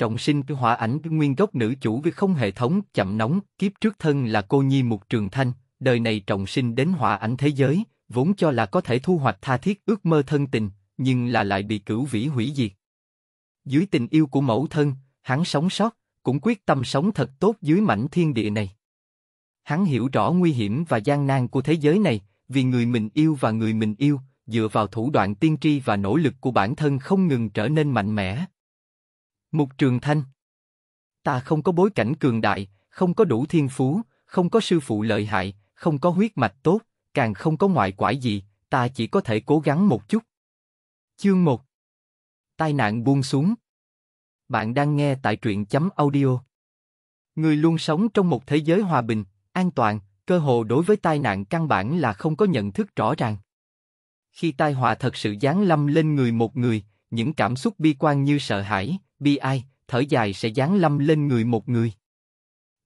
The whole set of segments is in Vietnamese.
trọng sinh hòa ảnh nguyên gốc nữ chủ với không hệ thống chậm nóng kiếp trước thân là cô nhi mục trường thanh đời này trọng sinh đến hòa ảnh thế giới vốn cho là có thể thu hoạch tha thiết ước mơ thân tình nhưng là lại bị cửu vĩ hủy diệt dưới tình yêu của mẫu thân hắn sống sót cũng quyết tâm sống thật tốt dưới mảnh thiên địa này hắn hiểu rõ nguy hiểm và gian nan của thế giới này vì người mình yêu và người mình yêu dựa vào thủ đoạn tiên tri và nỗ lực của bản thân không ngừng trở nên mạnh mẽ Mục Trường Thanh Ta không có bối cảnh cường đại, không có đủ thiên phú, không có sư phụ lợi hại, không có huyết mạch tốt, càng không có ngoại quả gì, ta chỉ có thể cố gắng một chút. Chương 1 Tai nạn buông xuống Bạn đang nghe tại truyện chấm audio. Người luôn sống trong một thế giới hòa bình, an toàn, cơ hồ đối với tai nạn căn bản là không có nhận thức rõ ràng. Khi tai họa thật sự giáng lâm lên người một người, những cảm xúc bi quan như sợ hãi, bi ai, thở dài sẽ dán lâm lên người một người.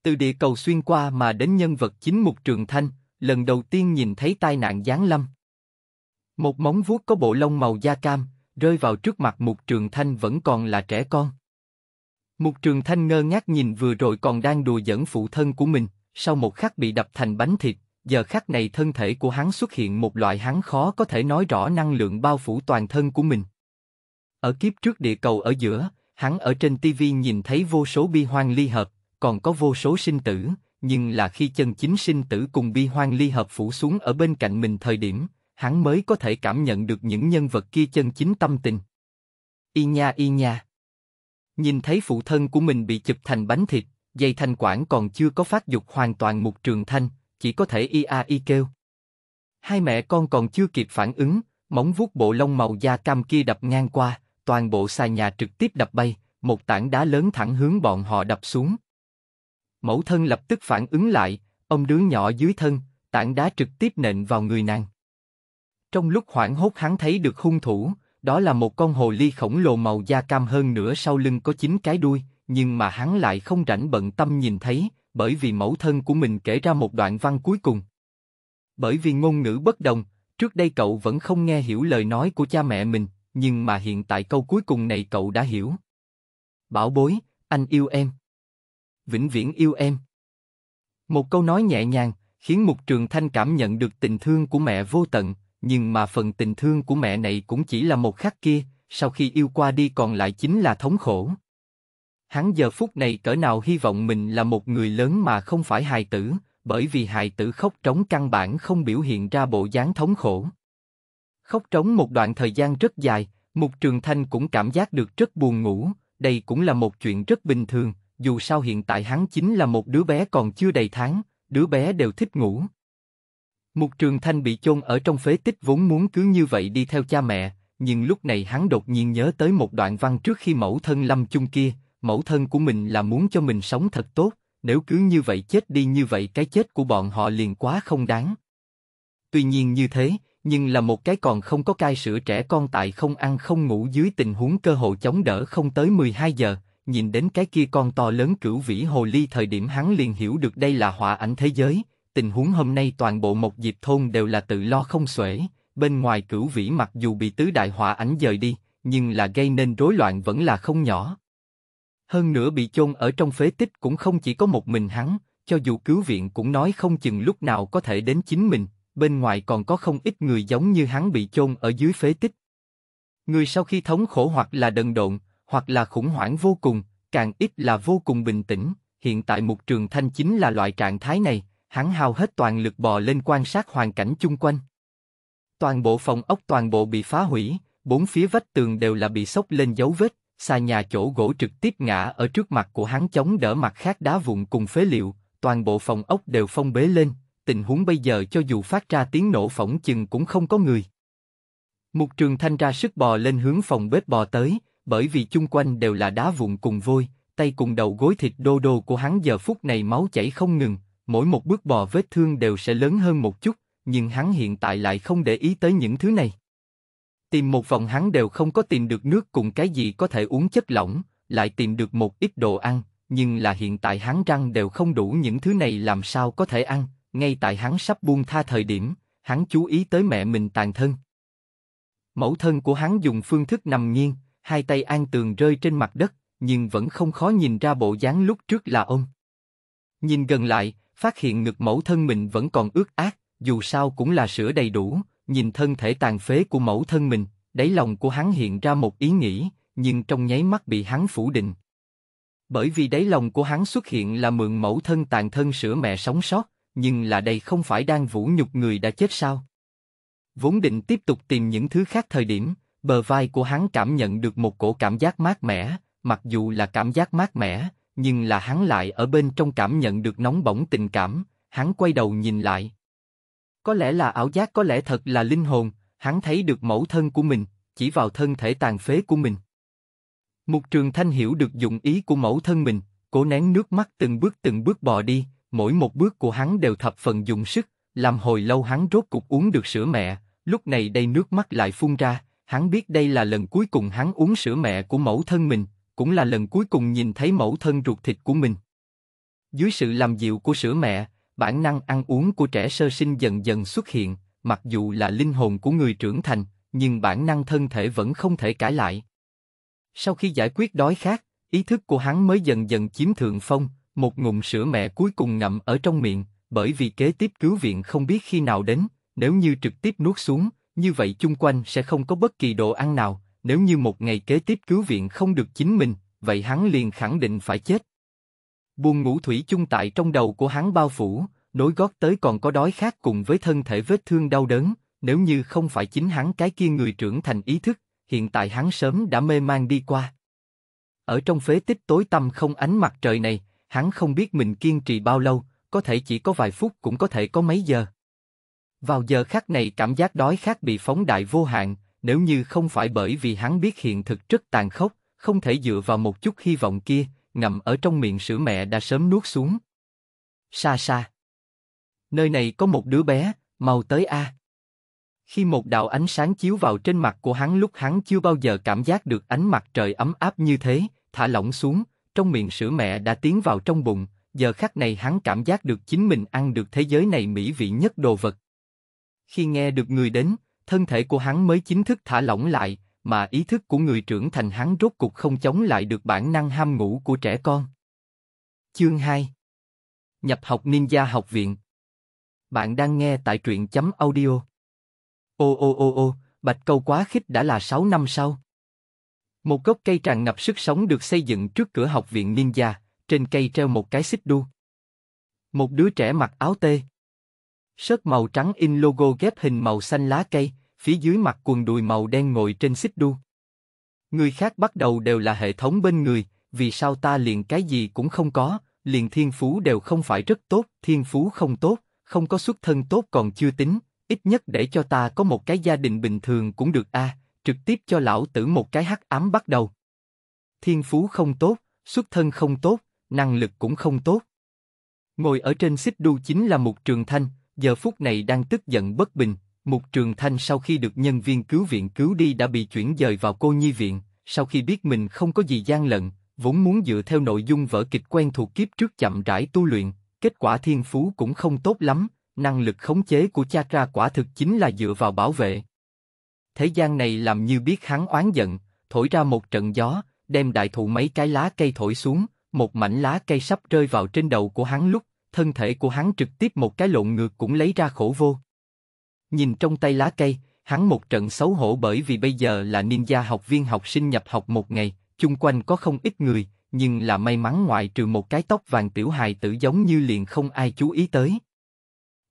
Từ địa cầu xuyên qua mà đến nhân vật chính Mục Trường Thanh, lần đầu tiên nhìn thấy tai nạn dán lâm. Một móng vuốt có bộ lông màu da cam, rơi vào trước mặt Mục Trường Thanh vẫn còn là trẻ con. Mục Trường Thanh ngơ ngác nhìn vừa rồi còn đang đùa dẫn phụ thân của mình, sau một khắc bị đập thành bánh thịt, giờ khắc này thân thể của hắn xuất hiện một loại hắn khó có thể nói rõ năng lượng bao phủ toàn thân của mình. Ở kiếp trước địa cầu ở giữa, Hắn ở trên tivi nhìn thấy vô số bi hoang ly hợp, còn có vô số sinh tử, nhưng là khi chân chính sinh tử cùng bi hoang ly hợp phủ xuống ở bên cạnh mình thời điểm, hắn mới có thể cảm nhận được những nhân vật kia chân chính tâm tình. Y nha y nha. Nhìn thấy phụ thân của mình bị chụp thành bánh thịt, dây thanh quản còn chưa có phát dục hoàn toàn một trường thanh, chỉ có thể y a y kêu. Hai mẹ con còn chưa kịp phản ứng, móng vuốt bộ lông màu da cam kia đập ngang qua, toàn bộ xà nhà trực tiếp đập bay, một tảng đá lớn thẳng hướng bọn họ đập xuống. Mẫu thân lập tức phản ứng lại, ông đứa nhỏ dưới thân, tảng đá trực tiếp nện vào người nàng. Trong lúc hoảng hốt hắn thấy được hung thủ, đó là một con hồ ly khổng lồ màu da cam hơn nữa sau lưng có chín cái đuôi, nhưng mà hắn lại không rảnh bận tâm nhìn thấy, bởi vì mẫu thân của mình kể ra một đoạn văn cuối cùng. Bởi vì ngôn ngữ bất đồng, trước đây cậu vẫn không nghe hiểu lời nói của cha mẹ mình, nhưng mà hiện tại câu cuối cùng này cậu đã hiểu. Bảo bối, anh yêu em. Vĩnh viễn yêu em. Một câu nói nhẹ nhàng, khiến Mục Trường Thanh cảm nhận được tình thương của mẹ vô tận, nhưng mà phần tình thương của mẹ này cũng chỉ là một khắc kia, sau khi yêu qua đi còn lại chính là thống khổ. Hắn giờ phút này cỡ nào hy vọng mình là một người lớn mà không phải hài tử, bởi vì hài tử khóc trống căn bản không biểu hiện ra bộ dáng thống khổ. Khóc trống một đoạn thời gian rất dài, Mục Trường Thanh cũng cảm giác được rất buồn ngủ, đây cũng là một chuyện rất bình thường, dù sao hiện tại hắn chính là một đứa bé còn chưa đầy tháng, đứa bé đều thích ngủ. Mục Trường Thanh bị chôn ở trong phế tích vốn muốn cứ như vậy đi theo cha mẹ, nhưng lúc này hắn đột nhiên nhớ tới một đoạn văn trước khi mẫu thân lâm chung kia, mẫu thân của mình là muốn cho mình sống thật tốt, nếu cứ như vậy chết đi như vậy cái chết của bọn họ liền quá không đáng. Tuy nhiên như thế, nhưng là một cái còn không có cai sữa trẻ con tại không ăn không ngủ dưới tình huống cơ hội chống đỡ không tới 12 giờ, nhìn đến cái kia con to lớn cửu vĩ hồ ly thời điểm hắn liền hiểu được đây là họa ảnh thế giới, tình huống hôm nay toàn bộ một dịp thôn đều là tự lo không xuể, bên ngoài cửu vĩ mặc dù bị tứ đại họa ảnh dời đi, nhưng là gây nên rối loạn vẫn là không nhỏ. Hơn nữa bị chôn ở trong phế tích cũng không chỉ có một mình hắn, cho dù cứu viện cũng nói không chừng lúc nào có thể đến chính mình, bên ngoài còn có không ít người giống như hắn bị chôn ở dưới phế tích. Người sau khi thống khổ hoặc là đần độn, hoặc là khủng hoảng vô cùng, càng ít là vô cùng bình tĩnh, hiện tại Mục Trường Thanh chính là loại trạng thái này, hắn hao hết toàn lực bò lên quan sát hoàn cảnh chung quanh. Toàn bộ phòng ốc toàn bộ bị phá hủy, bốn phía vách tường đều là bị sốc lên dấu vết, xa nhà chỗ gỗ trực tiếp ngã ở trước mặt của hắn chống đỡ mặt khác đá vụn cùng phế liệu, toàn bộ phòng ốc đều phong bế lên, tình huống bây giờ cho dù phát ra tiếng nổ phỏng chừng cũng không có người. Mục trường thanh ra sức bò lên hướng phòng bếp bò tới, bởi vì chung quanh đều là đá vụn cùng vôi, tay cùng đầu gối thịt đô đô của hắn giờ phút này máu chảy không ngừng, mỗi một bước bò vết thương đều sẽ lớn hơn một chút, nhưng hắn hiện tại lại không để ý tới những thứ này. Tìm một vòng hắn đều không có tìm được nước cùng cái gì có thể uống chất lỏng, lại tìm được một ít đồ ăn, nhưng là hiện tại hắn răng đều không đủ những thứ này làm sao có thể ăn, ngay tại hắn sắp buông tha thời điểm, hắn chú ý tới mẹ mình tàn thân. Mẫu thân của hắn dùng phương thức nằm nghiêng, hai tay an tường rơi trên mặt đất, nhưng vẫn không khó nhìn ra bộ dáng lúc trước là ông. Nhìn gần lại, phát hiện ngực mẫu thân mình vẫn còn ướt át, dù sao cũng là sữa đầy đủ, nhìn thân thể tàn phế của mẫu thân mình, đáy lòng của hắn hiện ra một ý nghĩ, nhưng trong nháy mắt bị hắn phủ định. Bởi vì đáy lòng của hắn xuất hiện là mượn mẫu thân tàn thân sữa mẹ sống sót, nhưng là đây không phải đang vũ nhục người đã chết sao? Vốn định tiếp tục tìm những thứ khác thời điểm, bờ vai của hắn cảm nhận được một cổ cảm giác mát mẻ, mặc dù là cảm giác mát mẻ, nhưng là hắn lại ở bên trong cảm nhận được nóng bỏng tình cảm, hắn quay đầu nhìn lại. Có lẽ là ảo giác có lẽ thật là linh hồn, hắn thấy được mẫu thân của mình, chỉ vào thân thể tàn phế của mình. Mục Trường Thanh hiểu được dụng ý của mẫu thân mình, cố nén nước mắt từng bước từng bước bò đi, mỗi một bước của hắn đều thập phần dùng sức, làm hồi lâu hắn rốt cục uống được sữa mẹ, lúc này đây nước mắt lại phun ra, hắn biết đây là lần cuối cùng hắn uống sữa mẹ của mẫu thân mình, cũng là lần cuối cùng nhìn thấy mẫu thân ruột thịt của mình. Dưới sự làm dịu của sữa mẹ, bản năng ăn uống của trẻ sơ sinh dần dần xuất hiện, mặc dù là linh hồn của người trưởng thành, nhưng bản năng thân thể vẫn không thể cãi lại. Sau khi giải quyết đói khát, ý thức của hắn mới dần dần chiếm thượng phong, một ngụm sữa mẹ cuối cùng ngậm ở trong miệng, bởi vì kế tiếp cứu viện không biết khi nào đến, nếu như trực tiếp nuốt xuống, như vậy chung quanh sẽ không có bất kỳ đồ ăn nào, nếu như một ngày kế tiếp cứu viện không được chính mình, vậy hắn liền khẳng định phải chết. Buồn ngủ thủy chung tại trong đầu của hắn bao phủ, nối gót tới còn có đói khát cùng với thân thể vết thương đau đớn, nếu như không phải chính hắn cái kia người trưởng thành ý thức, hiện tại hắn sớm đã mê man đi qua. Ở trong phế tích tối tăm không ánh mặt trời này, hắn không biết mình kiên trì bao lâu, có thể chỉ có vài phút cũng có thể có mấy giờ. Vào giờ khắc này cảm giác đói khát bị phóng đại vô hạn, nếu như không phải bởi vì hắn biết hiện thực rất tàn khốc, không thể dựa vào một chút hy vọng kia, ngậm ở trong miệng sữa mẹ đã sớm nuốt xuống. Xa xa. Nơi này có một đứa bé, mau tới a. Khi một đạo ánh sáng chiếu vào trên mặt của hắn lúc hắn chưa bao giờ cảm giác được ánh mặt trời ấm áp như thế, thả lỏng xuống, trong miệng sữa mẹ đã tiến vào trong bụng, giờ khắc này hắn cảm giác được chính mình ăn được thế giới này mỹ vị nhất đồ vật. Khi nghe được người đến, thân thể của hắn mới chính thức thả lỏng lại, mà ý thức của người trưởng thành hắn rốt cục không chống lại được bản năng ham ngủ của trẻ con. Chương 2 Nhập học Ninja học viện Bạn đang nghe tại truyện chấm audio. Ô ô ô ô, Bạch Câu quá khích đã là 6 năm sau. Một gốc cây tràn ngập sức sống được xây dựng trước cửa học viện niên gia, trên cây treo một cái xích đu. Một đứa trẻ mặc áo tê. Sớt màu trắng in logo ghép hình màu xanh lá cây, phía dưới mặt quần đùi màu đen ngồi trên xích đu. Người khác bắt đầu đều là hệ thống bên người, vì sao ta liền cái gì cũng không có, liền thiên phú đều không phải rất tốt, thiên phú không tốt, không có xuất thân tốt còn chưa tính, ít nhất để cho ta có một cái gia đình bình thường cũng được a. À, trực tiếp cho lão tử một cái hắc ám bắt đầu. Thiên phú không tốt, xuất thân không tốt, năng lực cũng không tốt. Ngồi ở trên xích đu chính là Mục Trường Thanh, giờ phút này đang tức giận bất bình. Mục Trường Thanh sau khi được nhân viên cứu viện cứu đi đã bị chuyển dời vào cô nhi viện, sau khi biết mình không có gì gian lận, vốn muốn dựa theo nội dung vở kịch quen thuộc kiếp trước chậm rãi tu luyện, kết quả thiên phú cũng không tốt lắm, năng lực khống chế của cha chakra quả thực chính là dựa vào bảo vệ thế gian này làm như biết hắn oán giận, thổi ra một trận gió, đem đại thụ mấy cái lá cây thổi xuống, một mảnh lá cây sắp rơi vào trên đầu của hắn lúc, thân thể của hắn trực tiếp một cái lộn ngược cũng lấy ra khổ vô. Nhìn trong tay lá cây, hắn một trận xấu hổ bởi vì bây giờ là ninja học viên học sinh nhập học một ngày, chung quanh có không ít người, nhưng là may mắn ngoại trừ một cái tóc vàng tiểu hài tử giống như liền không ai chú ý tới.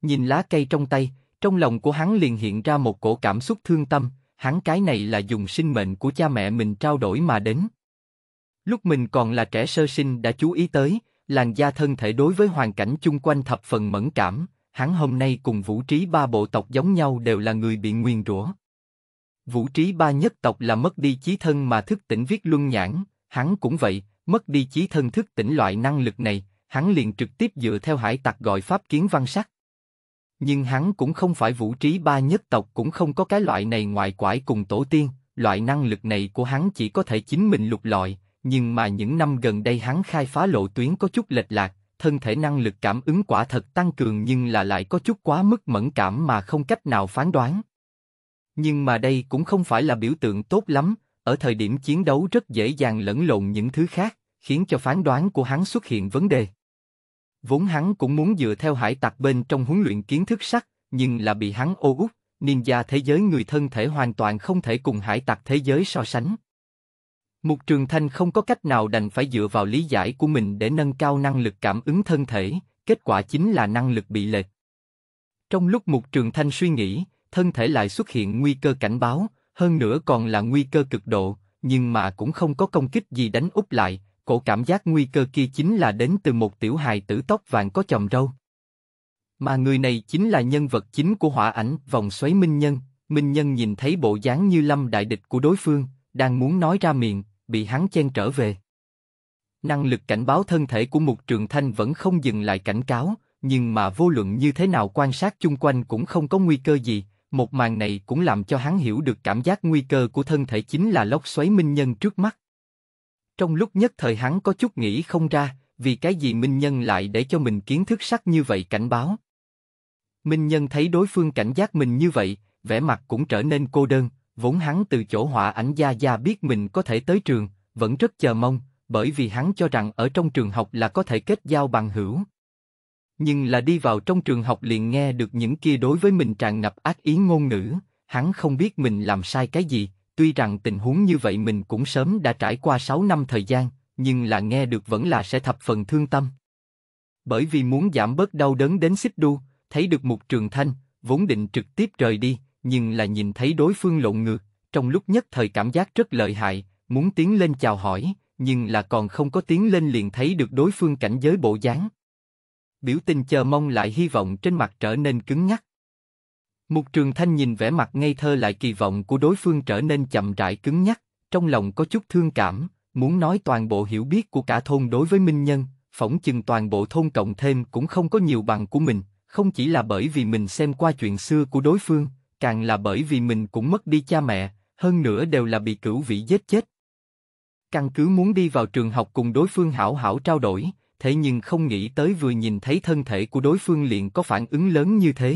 Nhìn lá cây trong tay, trong lòng của hắn liền hiện ra một cổ cảm xúc thương tâm, hắn cái này là dùng sinh mệnh của cha mẹ mình trao đổi mà đến. Lúc mình còn là trẻ sơ sinh đã chú ý tới, làn da thân thể đối với hoàn cảnh chung quanh thập phần mẫn cảm, hắn hôm nay cùng vũ trí ba bộ tộc giống nhau đều là người bị nguyên rủa. Vũ trí ba nhất tộc là mất đi chí thân mà thức tỉnh viết luân nhãn, hắn cũng vậy, mất đi chí thân thức tỉnh loại năng lực này, hắn liền trực tiếp dựa theo hải tặc gọi pháp kiến văn sắc nhưng hắn cũng không phải vũ trí ba nhất tộc cũng không có cái loại này ngoại quải cùng tổ tiên, loại năng lực này của hắn chỉ có thể chính mình lục lọi, nhưng mà những năm gần đây hắn khai phá lộ tuyến có chút lệch lạc, thân thể năng lực cảm ứng quả thật tăng cường nhưng là lại có chút quá mức mẫn cảm mà không cách nào phán đoán. Nhưng mà đây cũng không phải là biểu tượng tốt lắm, ở thời điểm chiến đấu rất dễ dàng lẫn lộn những thứ khác, khiến cho phán đoán của hắn xuất hiện vấn đề. Vốn hắn cũng muốn dựa theo hải tặc bên trong huấn luyện kiến thức sắc, nhưng là bị hắn ô út, ninja thế giới người thân thể hoàn toàn không thể cùng hải tặc thế giới so sánh. Mục Trường Thanh không có cách nào đành phải dựa vào lý giải của mình để nâng cao năng lực cảm ứng thân thể, kết quả chính là năng lực bị lệch. Trong lúc Mục Trường Thanh suy nghĩ, thân thể lại xuất hiện nguy cơ cảnh báo, hơn nữa còn là nguy cơ cực độ, nhưng mà cũng không có công kích gì đánh úp lại, cổ cảm giác nguy cơ kia chính là đến từ một tiểu hài tử tóc vàng có chồng râu. Mà người này chính là nhân vật chính của hỏa ảnh vòng xoáy Minh Nhân, Minh Nhân nhìn thấy bộ dáng như lâm đại địch của đối phương, đang muốn nói ra miệng, bị hắn chen trở về. Năng lực cảnh báo thân thể của Mục Trường Thanh vẫn không dừng lại cảnh cáo, nhưng mà vô luận như thế nào quan sát chung quanh cũng không có nguy cơ gì, một màn này cũng làm cho hắn hiểu được cảm giác nguy cơ của thân thể chính là lốc xoáy minh nhân trước mắt. Trong lúc nhất thời hắn có chút nghĩ không ra, vì cái gì Minh Nhân lại để cho mình kiến thức sắc như vậy cảnh báo. Minh Nhân thấy đối phương cảnh giác mình như vậy, vẻ mặt cũng trở nên cô đơn, vốn hắn từ chỗ họa ảnh gia gia biết mình có thể tới trường, vẫn rất chờ mong, bởi vì hắn cho rằng ở trong trường học là có thể kết giao bằng hữu. Nhưng là đi vào trong trường học liền nghe được những kia đối với mình tràn ngập ác ý ngôn ngữ, hắn không biết mình làm sai cái gì, Tuy rằng tình huống như vậy mình cũng sớm đã trải qua 6 năm thời gian, nhưng là nghe được vẫn là sẽ thập phần thương tâm. Bởi vì muốn giảm bớt đau đớn đến xích đu, thấy được một trường thanh, vốn định trực tiếp rời đi, nhưng là nhìn thấy đối phương lộn ngược, trong lúc nhất thời cảm giác rất lợi hại, muốn tiến lên chào hỏi, nhưng là còn không có tiến lên liền thấy được đối phương cảnh giới bộ dáng. Biểu tình chờ mong lại hy vọng trên mặt trở nên cứng ngắc. Mục Trường Thanh nhìn vẻ mặt ngây thơ lại kỳ vọng của đối phương trở nên chậm rãi cứng nhắc, trong lòng có chút thương cảm, muốn nói toàn bộ hiểu biết của cả thôn đối với Minh Nhân, phỏng chừng toàn bộ thôn cộng thêm cũng không có nhiều bằng của mình, không chỉ là bởi vì mình xem qua chuyện xưa của đối phương, càng là bởi vì mình cũng mất đi cha mẹ, hơn nữa đều là bị cửu vị giết chết. Căn cứ muốn đi vào trường học cùng đối phương hảo hảo trao đổi, thế nhưng không nghĩ tới vừa nhìn thấy thân thể của đối phương liền có phản ứng lớn như thế,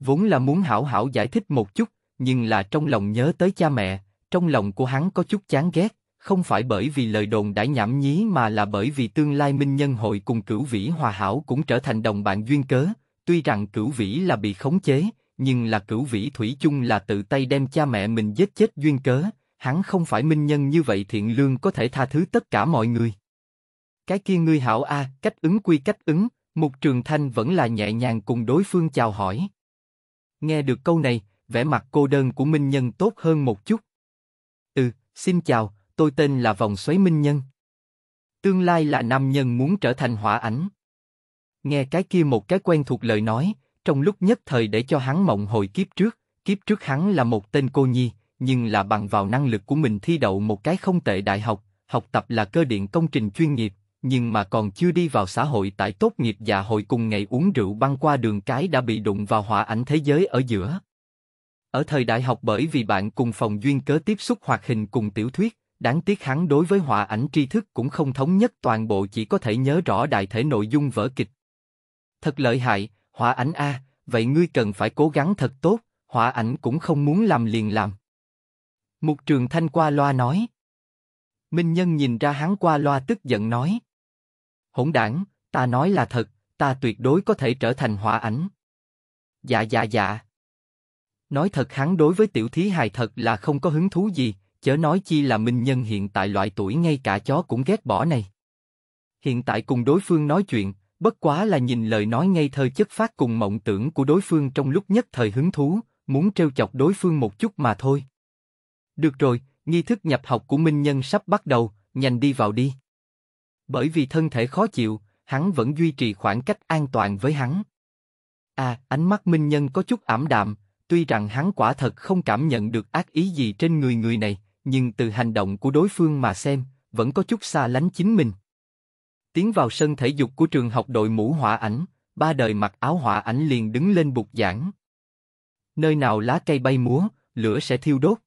Vốn là muốn hảo hảo giải thích một chút, nhưng là trong lòng nhớ tới cha mẹ, trong lòng của hắn có chút chán ghét, không phải bởi vì lời đồn đã nhảm nhí mà là bởi vì tương lai minh nhân hội cùng cửu vĩ hòa hảo cũng trở thành đồng bạn duyên cớ. Tuy rằng cửu vĩ là bị khống chế, nhưng là cửu vĩ thủy chung là tự tay đem cha mẹ mình giết chết duyên cớ, hắn không phải minh nhân như vậy thiện lương có thể tha thứ tất cả mọi người. Cái kia ngươi hảo a, cách ứng quy cách ứng, Mục Trường Thanh vẫn là nhẹ nhàng cùng đối phương chào hỏi, Nghe được câu này, vẻ mặt cô đơn của Minh Nhân tốt hơn một chút. Ừ, xin chào, tôi tên là Vòng Xoáy Minh Nhân. Tương lai là nam nhân muốn trở thành hỏa ảnh. Nghe cái kia một cái quen thuộc lời nói, trong lúc nhất thời để cho hắn mộng hồi kiếp trước, kiếp trước hắn là một tên cô nhi, nhưng là bằng vào năng lực của mình thi đậu một cái không tệ đại học, học tập là cơ điện công trình chuyên nghiệp, nhưng mà còn chưa đi vào xã hội tại tốt nghiệp và hội cùng ngày uống rượu băng qua đường cái đã bị đụng vào họa ảnh thế giới ở giữa. Ở thời đại học bởi vì bạn cùng phòng duyên cớ tiếp xúc hoạt hình cùng tiểu thuyết, đáng tiếc hắn đối với họa ảnh tri thức cũng không thống nhất toàn bộ chỉ có thể nhớ rõ đại thể nội dung vở kịch. Thật lợi hại, họa ảnh A, vậy ngươi cần phải cố gắng thật tốt, họa ảnh cũng không muốn làm liền làm. Mục trường thanh qua loa nói. Minh Nhân nhìn ra hắn qua loa tức giận nói hỗn đảng, ta nói là thật, ta tuyệt đối có thể trở thành hỏa ảnh. Dạ dạ dạ. Nói thật hắn đối với tiểu thí hài thật là không có hứng thú gì, chớ nói chi là minh nhân hiện tại loại tuổi ngay cả chó cũng ghét bỏ này. Hiện tại cùng đối phương nói chuyện, bất quá là nhìn lời nói ngây thơ chất phát cùng mộng tưởng của đối phương trong lúc nhất thời hứng thú, muốn trêu chọc đối phương một chút mà thôi. Được rồi, nghi thức nhập học của minh nhân sắp bắt đầu, nhanh đi vào đi. Bởi vì thân thể khó chịu, hắn vẫn duy trì khoảng cách an toàn với hắn. À, ánh mắt minh nhân có chút ảm đạm, tuy rằng hắn quả thật không cảm nhận được ác ý gì trên người người này, nhưng từ hành động của đối phương mà xem, vẫn có chút xa lánh chính mình. Tiến vào sân thể dục của trường học đội mũ hỏa ảnh, ba đời mặc áo hỏa ảnh liền đứng lên bục giảng. Nơi nào lá cây bay múa, lửa sẽ thiêu đốt.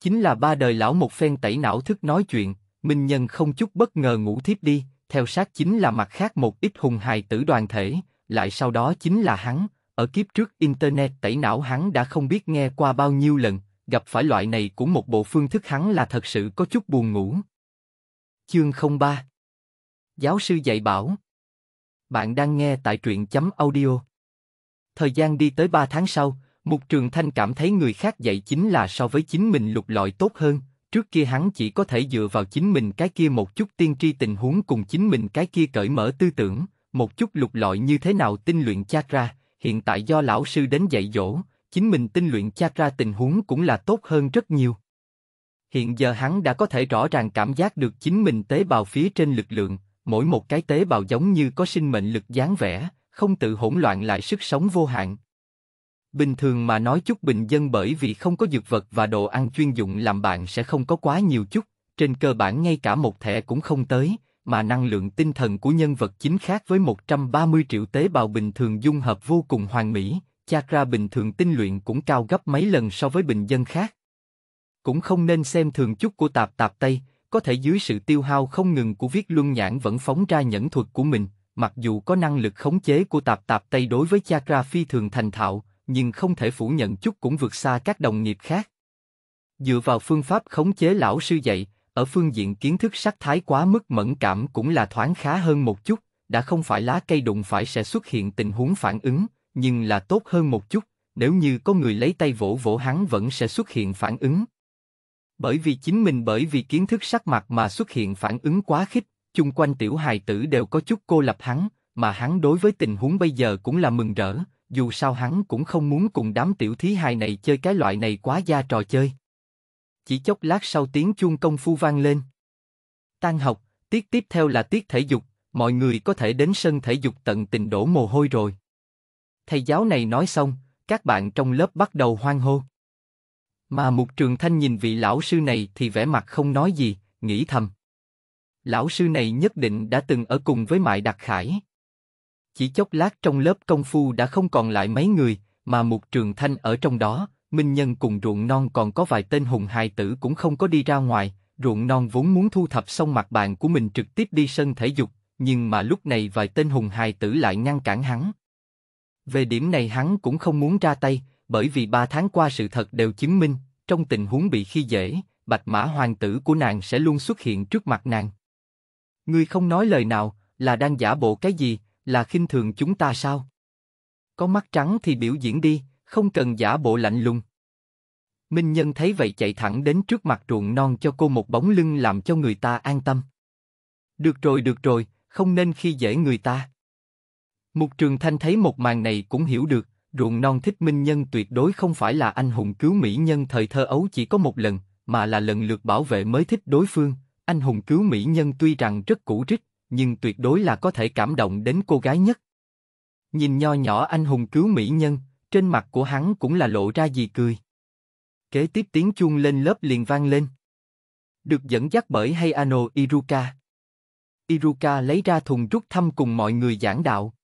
Chính là ba đời lão một phen tẩy não thức nói chuyện, Minh Nhân không chút bất ngờ ngủ thiếp đi, theo sát chính là mặt khác một ít hùng hài tử đoàn thể, lại sau đó chính là hắn, ở kiếp trước Internet tẩy não hắn đã không biết nghe qua bao nhiêu lần, gặp phải loại này cũng một bộ phương thức hắn là thật sự có chút buồn ngủ. Chương 03 Giáo sư dạy bảo Bạn đang nghe tại truyện chấm audio Thời gian đi tới 3 tháng sau, Mục Trường Thanh cảm thấy người khác dạy chính là so với chính mình lục lọi tốt hơn, Trước kia hắn chỉ có thể dựa vào chính mình cái kia một chút tiên tri tình huống cùng chính mình cái kia cởi mở tư tưởng, một chút lục lọi như thế nào tinh luyện chakra, hiện tại do lão sư đến dạy dỗ, chính mình tinh luyện chakra tình huống cũng là tốt hơn rất nhiều. Hiện giờ hắn đã có thể rõ ràng cảm giác được chính mình tế bào phía trên lực lượng, mỗi một cái tế bào giống như có sinh mệnh lực dáng vẻ, không tự hỗn loạn lại sức sống vô hạn, Bình thường mà nói chút bình dân bởi vì không có dược vật và đồ ăn chuyên dụng làm bạn sẽ không có quá nhiều chút, trên cơ bản ngay cả một thẻ cũng không tới, mà năng lượng tinh thần của nhân vật chính khác với 130 triệu tế bào bình thường dung hợp vô cùng hoàn mỹ, chakra bình thường tinh luyện cũng cao gấp mấy lần so với bình dân khác. Cũng không nên xem thường chút của tạp tạp Tây, có thể dưới sự tiêu hao không ngừng của viết luân nhãn vẫn phóng ra nhẫn thuật của mình, mặc dù có năng lực khống chế của tạp tạp Tây đối với chakra phi thường thành thạo, nhưng không thể phủ nhận chút cũng vượt xa các đồng nghiệp khác. Dựa vào phương pháp khống chế lão sư dạy, ở phương diện kiến thức sắc thái quá mức mẫn cảm cũng là thoáng khá hơn một chút, đã không phải lá cây đụng phải sẽ xuất hiện tình huống phản ứng, nhưng là tốt hơn một chút, nếu như có người lấy tay vỗ vỗ hắn vẫn sẽ xuất hiện phản ứng. Bởi vì chính mình bởi vì kiến thức sắc mặt mà xuất hiện phản ứng quá khích, chung quanh tiểu hài tử đều có chút cô lập hắn, mà hắn đối với tình huống bây giờ cũng là mừng rỡ, dù sao hắn cũng không muốn cùng đám tiểu thí hài này chơi cái loại này quá da trò chơi. Chỉ chốc lát sau tiếng chuông công phu vang lên. Tan học, tiết tiếp theo là tiết thể dục, mọi người có thể đến sân thể dục tận tình đổ mồ hôi rồi. Thầy giáo này nói xong, các bạn trong lớp bắt đầu hoan hô. Mà một Trường Thanh nhìn vị lão sư này thì vẻ mặt không nói gì, nghĩ thầm. Lão sư này nhất định đã từng ở cùng với Mại Đặc Khải. Chỉ chốc lát trong lớp công phu đã không còn lại mấy người, mà một trường thanh ở trong đó, minh nhân cùng ruộng non còn có vài tên hùng hài tử cũng không có đi ra ngoài, ruộng non vốn muốn thu thập xong mặt bàn của mình trực tiếp đi sân thể dục, nhưng mà lúc này vài tên hùng hài tử lại ngăn cản hắn. Về điểm này hắn cũng không muốn ra tay, bởi vì ba tháng qua sự thật đều chứng minh, trong tình huống bị khi dễ, bạch mã hoàng tử của nàng sẽ luôn xuất hiện trước mặt nàng. Ngươi không nói lời nào, là đang giả bộ cái gì, là khinh thường chúng ta sao? Có mắt trắng thì biểu diễn đi, không cần giả bộ lạnh lùng. Minh Nhân thấy vậy chạy thẳng đến trước mặt ruộng non cho cô một bóng lưng làm cho người ta an tâm. Được rồi, được rồi, không nên khi dễ người ta. Mục Trường Thanh thấy một màn này cũng hiểu được, ruộng non thích Minh Nhân tuyệt đối không phải là anh hùng cứu mỹ nhân thời thơ ấu chỉ có một lần, mà là lần lượt bảo vệ mới thích đối phương. Anh hùng cứu mỹ nhân tuy rằng rất cũ rích, nhưng tuyệt đối là có thể cảm động đến cô gái nhất. Nhìn nho nhỏ anh hùng cứu mỹ nhân, trên mặt của hắn cũng là lộ ra gì cười. Kế tiếp tiếng chuông lên lớp liền vang lên. Được dẫn dắt bởi Hayano Iruka. Iruka lấy ra thùng rút thăm cùng mọi người giảng đạo.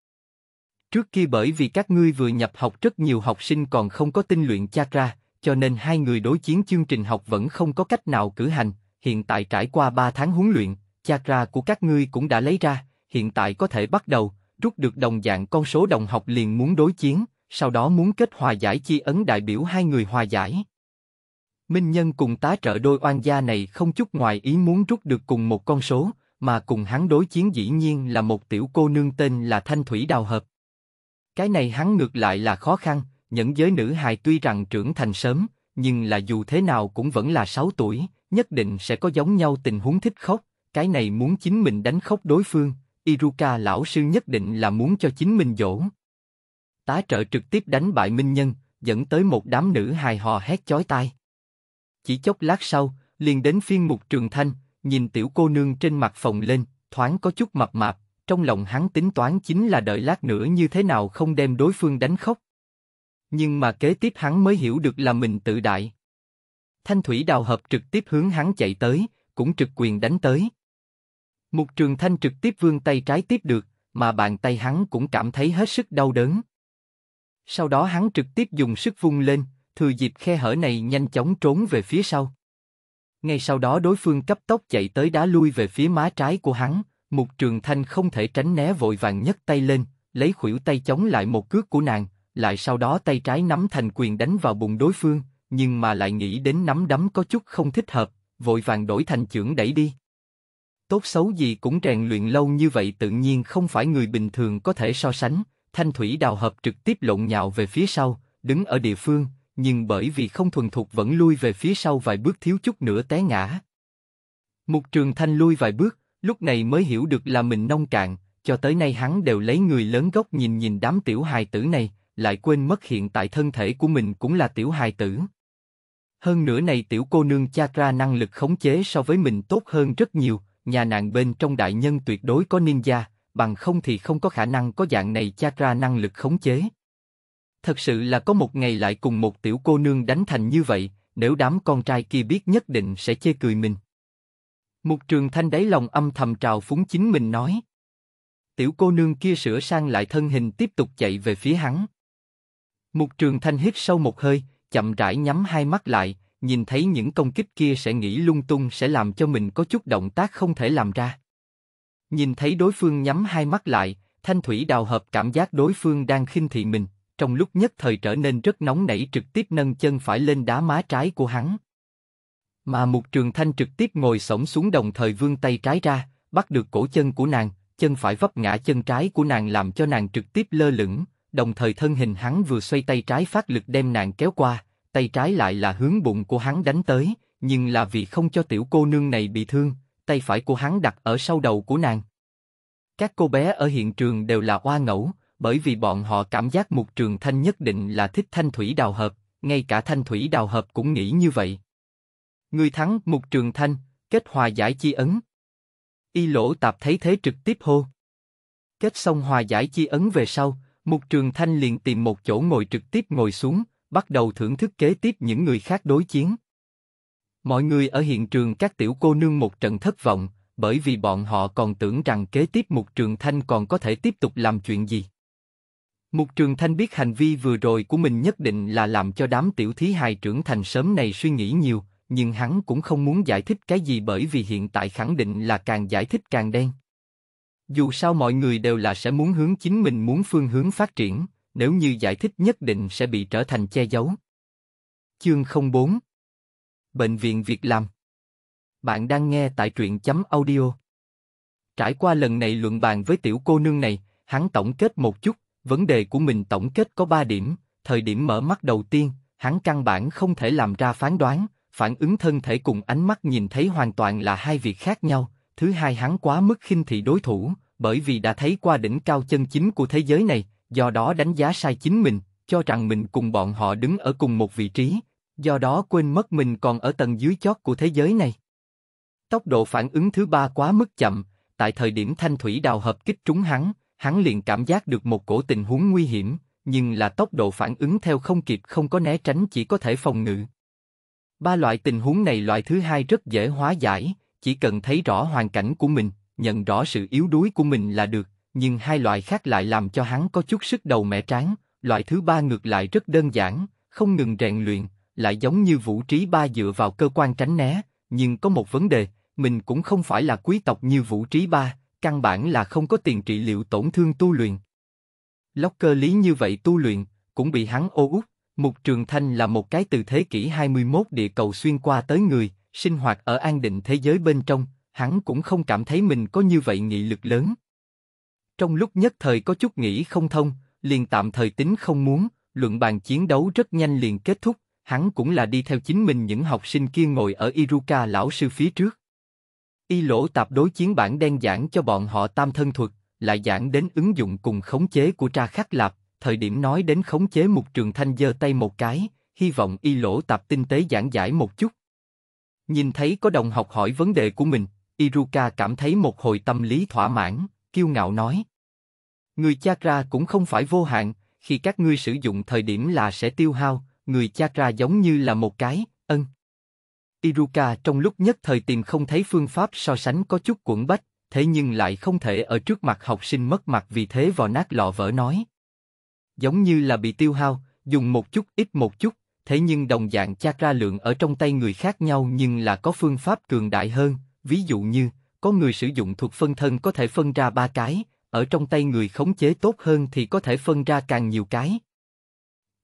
Trước kia bởi vì các ngươi vừa nhập học rất nhiều học sinh còn không có tinh luyện chakra, cho nên hai người đối chiến chương trình học vẫn không có cách nào cử hành, hiện tại trải qua ba tháng huấn luyện, chakra của các ngươi cũng đã lấy ra, hiện tại có thể bắt đầu, rút được đồng dạng con số đồng học liền muốn đối chiến, sau đó muốn kết hòa giải chi ấn đại biểu hai người hòa giải. Minh Nhân cùng tá trợ đôi oan gia này không chút ngoài ý muốn rút được cùng một con số, mà cùng hắn đối chiến dĩ nhiên là một tiểu cô nương tên là Thanh Thủy Đào Hợp. Cái này hắn ngược lại là khó khăn, những giới nữ hài tuy rằng trưởng thành sớm, nhưng là dù thế nào cũng vẫn là 6 tuổi, nhất định sẽ có giống nhau tình huống thích khóc, cái này muốn chính mình đánh khóc đối phương, Iruka lão sư nhất định là muốn cho chính mình dỗ. Tá trợ trực tiếp đánh bại minh nhân, dẫn tới một đám nữ hài hò hét chói tai. Chỉ chốc lát sau, liền đến phiên mục trường thanh, nhìn tiểu cô nương trên mặt phòng lên, thoáng có chút mập mạp, trong lòng hắn tính toán chính là đợi lát nữa như thế nào không đem đối phương đánh khóc. Nhưng mà kế tiếp hắn mới hiểu được là mình tự đại. Thanh thủy đào hợp trực tiếp hướng hắn chạy tới, cũng trực quyền đánh tới. Mục Trường Thanh trực tiếp vươn tay trái tiếp được, mà bàn tay hắn cũng cảm thấy hết sức đau đớn. Sau đó hắn trực tiếp dùng sức vung lên, thừa dịp khe hở này nhanh chóng trốn về phía sau. Ngay sau đó đối phương cấp tốc chạy tới đá lui về phía má trái của hắn, Mục Trường Thanh không thể tránh né vội vàng nhấc tay lên, lấy khuỷu tay chống lại một cước của nàng, lại sau đó tay trái nắm thành quyền đánh vào bụng đối phương, nhưng mà lại nghĩ đến nắm đấm có chút không thích hợp, vội vàng đổi thành chưởng đẩy đi tốt xấu gì cũng rèn luyện lâu như vậy tự nhiên không phải người bình thường có thể so sánh. Thanh thủy đào hợp trực tiếp lộn nhạo về phía sau, đứng ở địa phương, nhưng bởi vì không thuần thục vẫn lui về phía sau vài bước thiếu chút nữa té ngã. Mục trường thanh lui vài bước, lúc này mới hiểu được là mình nông cạn, cho tới nay hắn đều lấy người lớn gốc nhìn nhìn đám tiểu hài tử này, lại quên mất hiện tại thân thể của mình cũng là tiểu hài tử. Hơn nữa này tiểu cô nương chakra năng lực khống chế so với mình tốt hơn rất nhiều, nhà nàng bên trong đại nhân tuyệt đối có ninja, bằng không thì không có khả năng có dạng này chakra năng lực khống chế. Thật sự là có một ngày lại cùng một tiểu cô nương đánh thành như vậy, nếu đám con trai kia biết nhất định sẽ chê cười mình. Mục trường thanh đáy lòng âm thầm trào phúng chính mình nói. Tiểu cô nương kia sửa sang lại thân hình tiếp tục chạy về phía hắn. Mục trường thanh hít sâu một hơi, chậm rãi nhắm hai mắt lại, nhìn thấy những công kích kia sẽ nghĩ lung tung sẽ làm cho mình có chút động tác không thể làm ra. Nhìn thấy đối phương nhắm hai mắt lại, thanh thủy đào hợp cảm giác đối phương đang khinh thị mình, trong lúc nhất thời trở nên rất nóng nảy trực tiếp nâng chân phải lên đá má trái của hắn. Mà một trường thanh trực tiếp ngồi sổng xuống đồng thời vươn tay trái ra, bắt được cổ chân của nàng, chân phải vấp ngã chân trái của nàng làm cho nàng trực tiếp lơ lửng, đồng thời thân hình hắn vừa xoay tay trái phát lực đem nàng kéo qua, tay trái lại là hướng bụng của hắn đánh tới, nhưng là vì không cho tiểu cô nương này bị thương, tay phải của hắn đặt ở sau đầu của nàng. Các cô bé ở hiện trường đều là oa ngẫu, bởi vì bọn họ cảm giác mục trường thanh nhất định là thích thanh thủy đào hợp, ngay cả thanh thủy đào hợp cũng nghĩ như vậy. Người thắng mục trường thanh, kết hòa giải chi ấn. Y lỗ tạp thấy thế trực tiếp hô. Kết xong hòa giải chi ấn về sau, mục trường thanh liền tìm một chỗ ngồi trực tiếp ngồi xuống, bắt đầu thưởng thức kế tiếp những người khác đối chiến. Mọi người ở hiện trường các tiểu cô nương một trận thất vọng, bởi vì bọn họ còn tưởng rằng kế tiếp Mục Trường Thanh còn có thể tiếp tục làm chuyện gì. Mục Trường Thanh biết hành vi vừa rồi của mình nhất định là làm cho đám tiểu thí hài trưởng thành sớm này suy nghĩ nhiều, nhưng hắn cũng không muốn giải thích cái gì bởi vì hiện tại khẳng định là càng giải thích càng đen. Dù sao mọi người đều là sẽ muốn hướng chính mình muốn phương hướng phát triển, nếu như giải thích nhất định sẽ bị trở thành che giấu. Chương 04 Bệnh viện việt làm Bạn đang nghe tại truyện chấm audio. Trải qua lần này luận bàn với tiểu cô nương này, hắn tổng kết một chút, vấn đề của mình tổng kết có 3 điểm, thời điểm mở mắt đầu tiên, hắn căn bản không thể làm ra phán đoán, phản ứng thân thể cùng ánh mắt nhìn thấy hoàn toàn là hai việc khác nhau, thứ hai hắn quá mức khinh thị đối thủ, bởi vì đã thấy qua đỉnh cao chân chính của thế giới này, do đó đánh giá sai chính mình, cho rằng mình cùng bọn họ đứng ở cùng một vị trí, do đó quên mất mình còn ở tầng dưới chót của thế giới này. Tốc độ phản ứng thứ ba quá mức chậm, tại thời điểm thanh thủy đào hợp kích trúng hắn, hắn liền cảm giác được một cổ tình huống nguy hiểm, nhưng là tốc độ phản ứng theo không kịp không có né tránh chỉ có thể phòng ngự. Ba loại tình huống này loại thứ hai rất dễ hóa giải, chỉ cần thấy rõ hoàn cảnh của mình, nhận rõ sự yếu đuối của mình là được, nhưng hai loại khác lại làm cho hắn có chút sức đầu mẹ tráng, loại thứ ba ngược lại rất đơn giản, không ngừng rèn luyện, lại giống như vũ trí ba dựa vào cơ quan tránh né, nhưng có một vấn đề, mình cũng không phải là quý tộc như vũ trí ba, căn bản là không có tiền trị liệu tổn thương tu luyện. Locker lý như vậy tu luyện, cũng bị hắn ô út, Mục Trường Thanh là một cái từ thế kỷ 21 địa cầu xuyên qua tới người, sinh hoạt ở an định thế giới bên trong, hắn cũng không cảm thấy mình có như vậy nghị lực lớn, trong lúc nhất thời có chút nghĩ không thông, liền tạm thời tính không muốn, luận bàn chiến đấu rất nhanh liền kết thúc, hắn cũng là đi theo chính mình những học sinh kia ngồi ở Iruka lão sư phía trước. Y lỗ tạp đối chiến bản đen giảng cho bọn họ tam thân thuật, lại giảng đến ứng dụng cùng khống chế của tra khắc lạp, thời điểm nói đến khống chế mục trường thanh giơ tay một cái, hy vọng y lỗ tạp tinh tế giảng giải một chút. Nhìn thấy có đồng học hỏi vấn đề của mình, Iruka cảm thấy một hồi tâm lý thỏa mãn, kiêu ngạo nói, Người chakra cũng không phải vô hạn, khi các ngươi sử dụng thời điểm là sẽ tiêu hao, người chakra giống như là một cái, ân. Iruka trong lúc nhất thời tìm không thấy phương pháp so sánh có chút cuộn bách, thế nhưng lại không thể ở trước mặt học sinh mất mặt vì thế vò nát lọ vỡ nói. Giống như là bị tiêu hao, dùng một chút ít một chút, thế nhưng đồng dạng chakra lượng ở trong tay người khác nhau nhưng là có phương pháp cường đại hơn, ví dụ như, có người sử dụng thuật phân thân có thể phân ra ba cái, ở trong tay người khống chế tốt hơn thì có thể phân ra càng nhiều cái.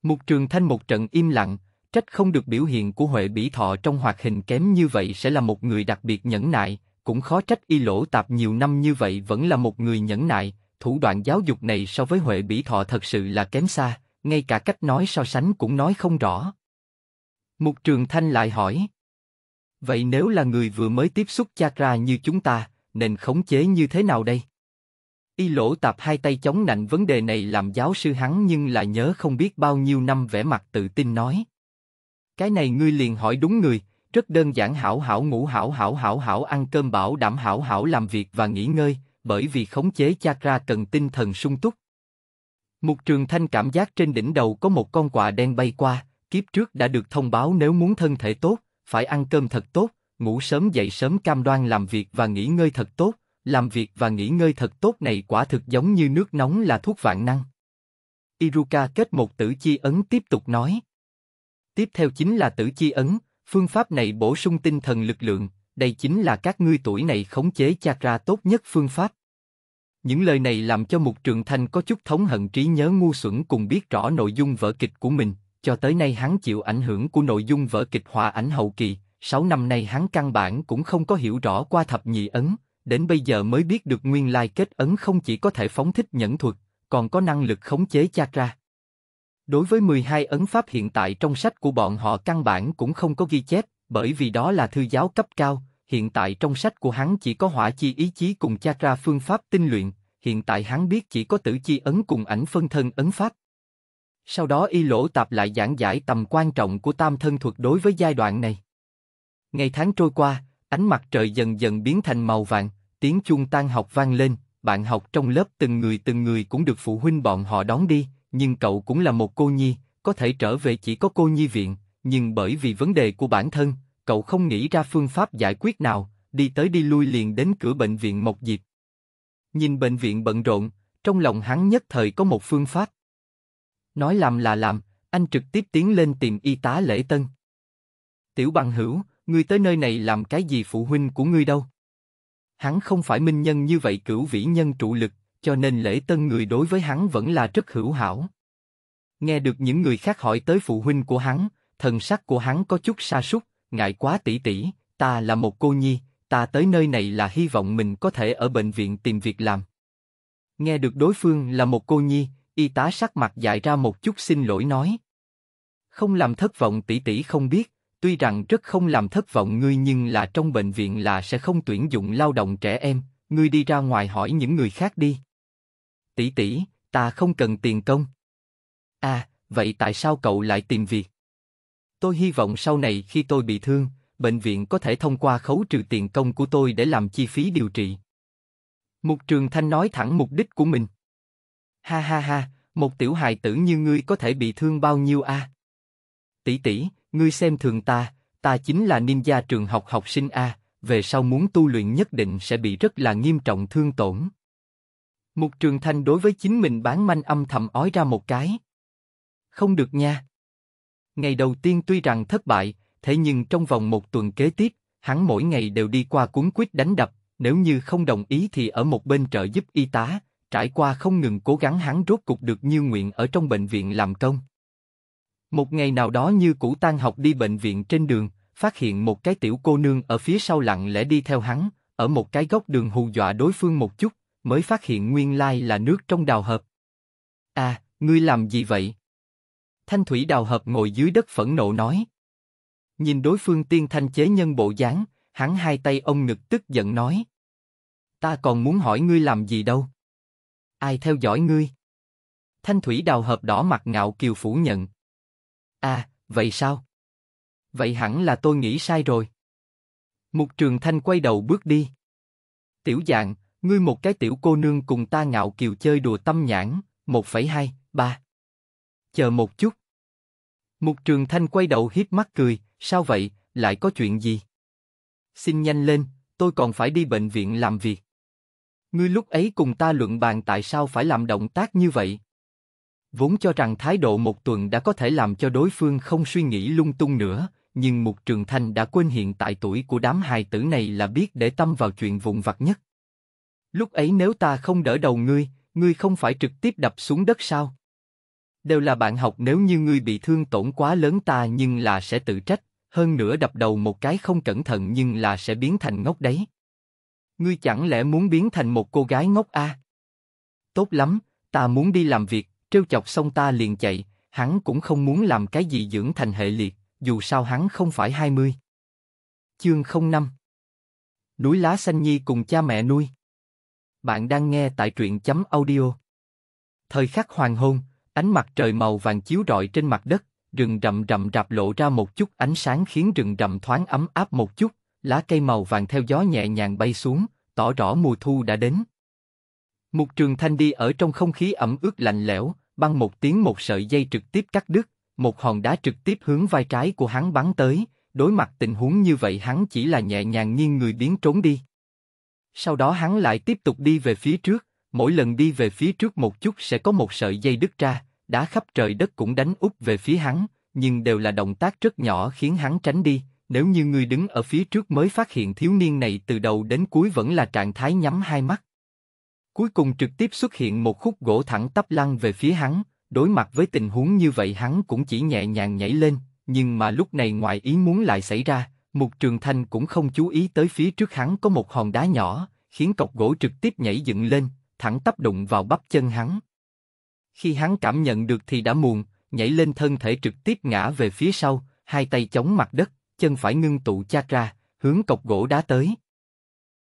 Mục Trường Thanh một trận im lặng, trách không được biểu hiện của Huệ Bỉ Thọ trong hoạt hình kém như vậy sẽ là một người đặc biệt nhẫn nại, cũng khó trách y lỗ tạp nhiều năm như vậy vẫn là một người nhẫn nại, thủ đoạn giáo dục này so với Huệ Bỉ Thọ thật sự là kém xa, ngay cả cách nói so sánh cũng nói không rõ. Mục Trường Thanh lại hỏi, vậy nếu là người vừa mới tiếp xúc chakra như chúng ta, nên khống chế như thế nào đây? Y lỗ tạp hai tay chống nạnh vấn đề này làm giáo sư hắn nhưng là nhớ không biết bao nhiêu năm vẻ mặt tự tin nói. Cái này ngươi liền hỏi đúng người, rất đơn giản hảo hảo ngủ hảo hảo hảo hảo ăn cơm bảo đảm hảo hảo làm việc và nghỉ ngơi, bởi vì khống chế chakra cần tinh thần sung túc. Mục Trường Thanh cảm giác trên đỉnh đầu có một con quạ đen bay qua, kiếp trước đã được thông báo nếu muốn thân thể tốt, phải ăn cơm thật tốt, ngủ sớm dậy sớm cam đoan làm việc và nghỉ ngơi thật tốt, làm việc và nghỉ ngơi thật tốt này quả thực giống như nước nóng là thuốc vạn năng. Iruka kết một tử chi ấn tiếp tục nói. Tiếp theo chính là tử chi ấn, phương pháp này bổ sung tinh thần lực lượng, đây chính là các ngươi tuổi này khống chế chakra tốt nhất phương pháp. Những lời này làm cho một Trường Thanh có chút thống hận trí nhớ ngu xuẩn cùng biết rõ nội dung vở kịch của mình, cho tới nay hắn chịu ảnh hưởng của nội dung vở kịch hòa ảnh hậu kỳ, 6 năm nay hắn căn bản cũng không có hiểu rõ qua thập nhị ấn, đến bây giờ mới biết được nguyên lai kết ấn không chỉ có thể phóng thích nhẫn thuật, còn có năng lực khống chế chakra. Đối với 12 ấn pháp hiện tại trong sách của bọn họ căn bản cũng không có ghi chép, bởi vì đó là thư giáo cấp cao, hiện tại trong sách của hắn chỉ có hỏa chi ý chí cùng chakra phương pháp tinh luyện, hiện tại hắn biết chỉ có tử chi ấn cùng ảnh phân thân ấn pháp. Sau đó y lỗ tạp lại giảng giải tầm quan trọng của tam thân thuật đối với giai đoạn này. Ngày tháng trôi qua, ánh mặt trời dần dần biến thành màu vàng, tiếng chuông tan học vang lên, bạn học trong lớp từng người từng người cũng được phụ huynh bọn họ đón đi, nhưng cậu cũng là một cô nhi, có thể trở về chỉ có cô nhi viện, nhưng bởi vì vấn đề của bản thân, cậu không nghĩ ra phương pháp giải quyết nào, đi tới đi lui liền đến cửa bệnh viện Mộc Diệp. Nhìn bệnh viện bận rộn, trong lòng hắn nhất thời có một phương pháp. Nói làm là làm, anh trực tiếp tiến lên tìm y tá lễ tân. Tiểu bằng hữu, ngươi tới nơi này làm cái gì phụ huynh của ngươi đâu? hắn không phải minh nhân như vậy cửu vĩ nhân trụ lực, cho nên lễ tân người đối với hắn vẫn là rất hữu hảo. Nghe được những người khác hỏi tới phụ huynh của hắn, thần sắc của hắn có chút xa sút, ngại quá tỷ tỷ, ta là một cô nhi, ta tới nơi này là hy vọng mình có thể ở bệnh viện tìm việc làm. Nghe được đối phương là một cô nhi, y tá sắc mặt dại ra một chút xin lỗi nói. Không làm thất vọng tỷ tỷ không biết, tuy rằng rất không làm thất vọng ngươi nhưng là trong bệnh viện là sẽ không tuyển dụng lao động trẻ em, ngươi đi ra ngoài hỏi những người khác đi. Tỷ tỷ, ta không cần tiền công. À, vậy tại sao cậu lại tìm việc? Tôi hy vọng sau này khi tôi bị thương, bệnh viện có thể thông qua khấu trừ tiền công của tôi để làm chi phí điều trị. Mục Trường Thanh nói thẳng mục đích của mình. Ha ha ha, một tiểu hài tử như ngươi có thể bị thương bao nhiêu a? À? Tỷ tỷ, ngươi xem thường ta, ta chính là ninja trường học học sinh A, về sau muốn tu luyện nhất định sẽ bị rất là nghiêm trọng thương tổn. Mục Trường Thanh đối với chính mình bán manh âm thầm ói ra một cái. Không được nha. Ngày đầu tiên tuy rằng thất bại, thế nhưng trong vòng một tuần kế tiếp, hắn mỗi ngày đều đi qua cuốn quýt đánh đập, nếu như không đồng ý thì ở một bên trợ giúp y tá, trải qua không ngừng cố gắng hắn rốt cục được như nguyện ở trong bệnh viện làm công. Một ngày nào đó như cũ tan học đi bệnh viện trên đường, phát hiện một cái tiểu cô nương ở phía sau lặng lẽ đi theo hắn, ở một cái góc đường hù dọa đối phương một chút, mới phát hiện nguyên lai là nước trong đào hợp. À, ngươi làm gì vậy? Thanh thủy đào hợp ngồi dưới đất phẫn nộ nói. Nhìn đối phương tiên thanh chế nhân bộ dáng, hắn hai tay ông ngực tức giận nói. Ta còn muốn hỏi ngươi làm gì đâu? Ai theo dõi ngươi? Thanh thủy đào hợp đỏ mặt ngạo kiều phủ nhận, À, vậy sao? Vậy hẳn là tôi nghĩ sai rồi. Mục Trường Thanh quay đầu bước đi. Tiểu dạng, ngươi một cái tiểu cô nương cùng ta ngạo kiều chơi đùa tâm nhãn, 1,2, 3. Chờ một chút. Mục Trường Thanh quay đầu híp mắt cười, sao vậy, lại có chuyện gì? Xin nhanh lên, tôi còn phải đi bệnh viện làm việc. Ngươi lúc ấy cùng ta luận bàn tại sao phải làm động tác như vậy. Vốn cho rằng thái độ một tuần đã có thể làm cho đối phương không suy nghĩ lung tung nữa, nhưng Mục Trường Thanh đã quên hiện tại tuổi của đám hài tử này là biết để tâm vào chuyện vụn vặt nhất. Lúc ấy nếu ta không đỡ đầu ngươi, ngươi không phải trực tiếp đập xuống đất sao? Đều là bạn học nếu như ngươi bị thương tổn quá lớn ta nhưng là sẽ tự trách, hơn nữa đập đầu một cái không cẩn thận nhưng là sẽ biến thành ngốc đấy. Ngươi chẳng lẽ muốn biến thành một cô gái ngốc à? Tốt lắm, ta muốn đi làm việc, trêu chọc xong ta liền chạy, hắn cũng không muốn làm cái gì dưỡng thành hệ liệt, dù sao hắn không phải 20. Chương 05 Núi lá xanh nhi cùng cha mẹ nuôi Bạn đang nghe tại truyện chấm audio Thời khắc hoàng hôn, ánh mặt trời màu vàng chiếu rọi trên mặt đất, rừng rậm rậm rạp lộ ra một chút ánh sáng khiến rừng rậm thoáng ấm áp một chút, lá cây màu vàng theo gió nhẹ nhàng bay xuống, tỏ rõ mùa thu đã đến. Một trường thanh đi ở trong không khí ẩm ướt lạnh lẽo, băng một tiếng một sợi dây trực tiếp cắt đứt, một hòn đá trực tiếp hướng vai trái của hắn bắn tới, đối mặt tình huống như vậy hắn chỉ là nhẹ nhàng nghiêng người biến trốn đi. Sau đó hắn lại tiếp tục đi về phía trước, mỗi lần đi về phía trước một chút sẽ có một sợi dây đứt ra, đá khắp trời đất cũng đánh úp về phía hắn, nhưng đều là động tác rất nhỏ khiến hắn tránh đi, nếu như người đứng ở phía trước mới phát hiện thiếu niên này từ đầu đến cuối vẫn là trạng thái nhắm hai mắt, Cuối cùng trực tiếp xuất hiện một khúc gỗ thẳng tắp lăn về phía hắn, đối mặt với tình huống như vậy hắn cũng chỉ nhẹ nhàng nhảy lên, nhưng mà lúc này ngoại ý muốn lại xảy ra, Mục Trường Thanh cũng không chú ý tới phía trước hắn có một hòn đá nhỏ, khiến cọc gỗ trực tiếp nhảy dựng lên, thẳng tắp đụng vào bắp chân hắn. Khi hắn cảm nhận được thì đã muộn, nhảy lên thân thể trực tiếp ngã về phía sau, hai tay chống mặt đất, chân phải ngưng tụ chát ra, hướng cọc gỗ đá tới.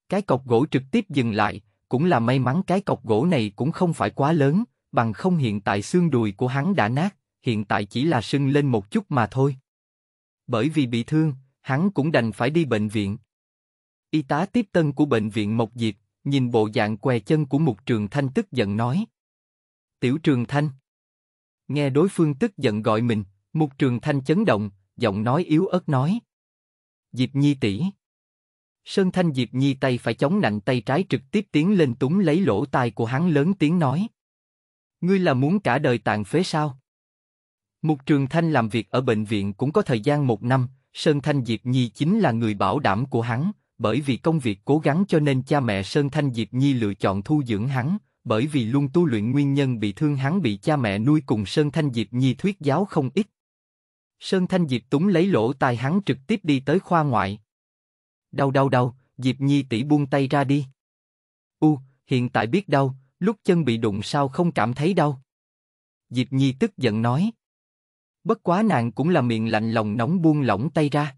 Cái cọc gỗ trực tiếp dừng lại, cũng là may mắn cái cọc gỗ này cũng không phải quá lớn, bằng không hiện tại xương đùi của hắn đã nát, hiện tại chỉ là sưng lên một chút mà thôi. Bởi vì bị thương, hắn cũng đành phải đi bệnh viện. Y tá tiếp tân của bệnh viện Mộc Diệp, nhìn bộ dạng què chân của Mục Trường Thanh tức giận nói. Tiểu Trường Thanh Nghe đối phương tức giận gọi mình, Mục Trường Thanh chấn động, giọng nói yếu ớt nói. Diệp Nhi tỷ Sơn Thanh Diệp Nhi tay phải chống nặng tay trái trực tiếp tiến lên túng lấy lỗ tai của hắn lớn tiếng nói. Ngươi là muốn cả đời tàn phế sao? Mục Trường Thanh làm việc ở bệnh viện cũng có thời gian một năm, Sơn Thanh Diệp Nhi chính là người bảo đảm của hắn, bởi vì công việc cố gắng cho nên cha mẹ Sơn Thanh Diệp Nhi lựa chọn thu dưỡng hắn, bởi vì luôn tu luyện nguyên nhân bị thương hắn bị cha mẹ nuôi cùng Sơn Thanh Diệp Nhi thuyết giáo không ít. Sơn Thanh Diệp túng lấy lỗ tai hắn trực tiếp đi tới khoa ngoại, Đau đau đau, Diệp Nhi tỷ buông tay ra đi. U, hiện tại biết đau, lúc chân bị đụng sao không cảm thấy đau. Diệp Nhi tức giận nói. Bất quá nàng cũng là miệng lạnh lòng nóng buông lỏng tay ra.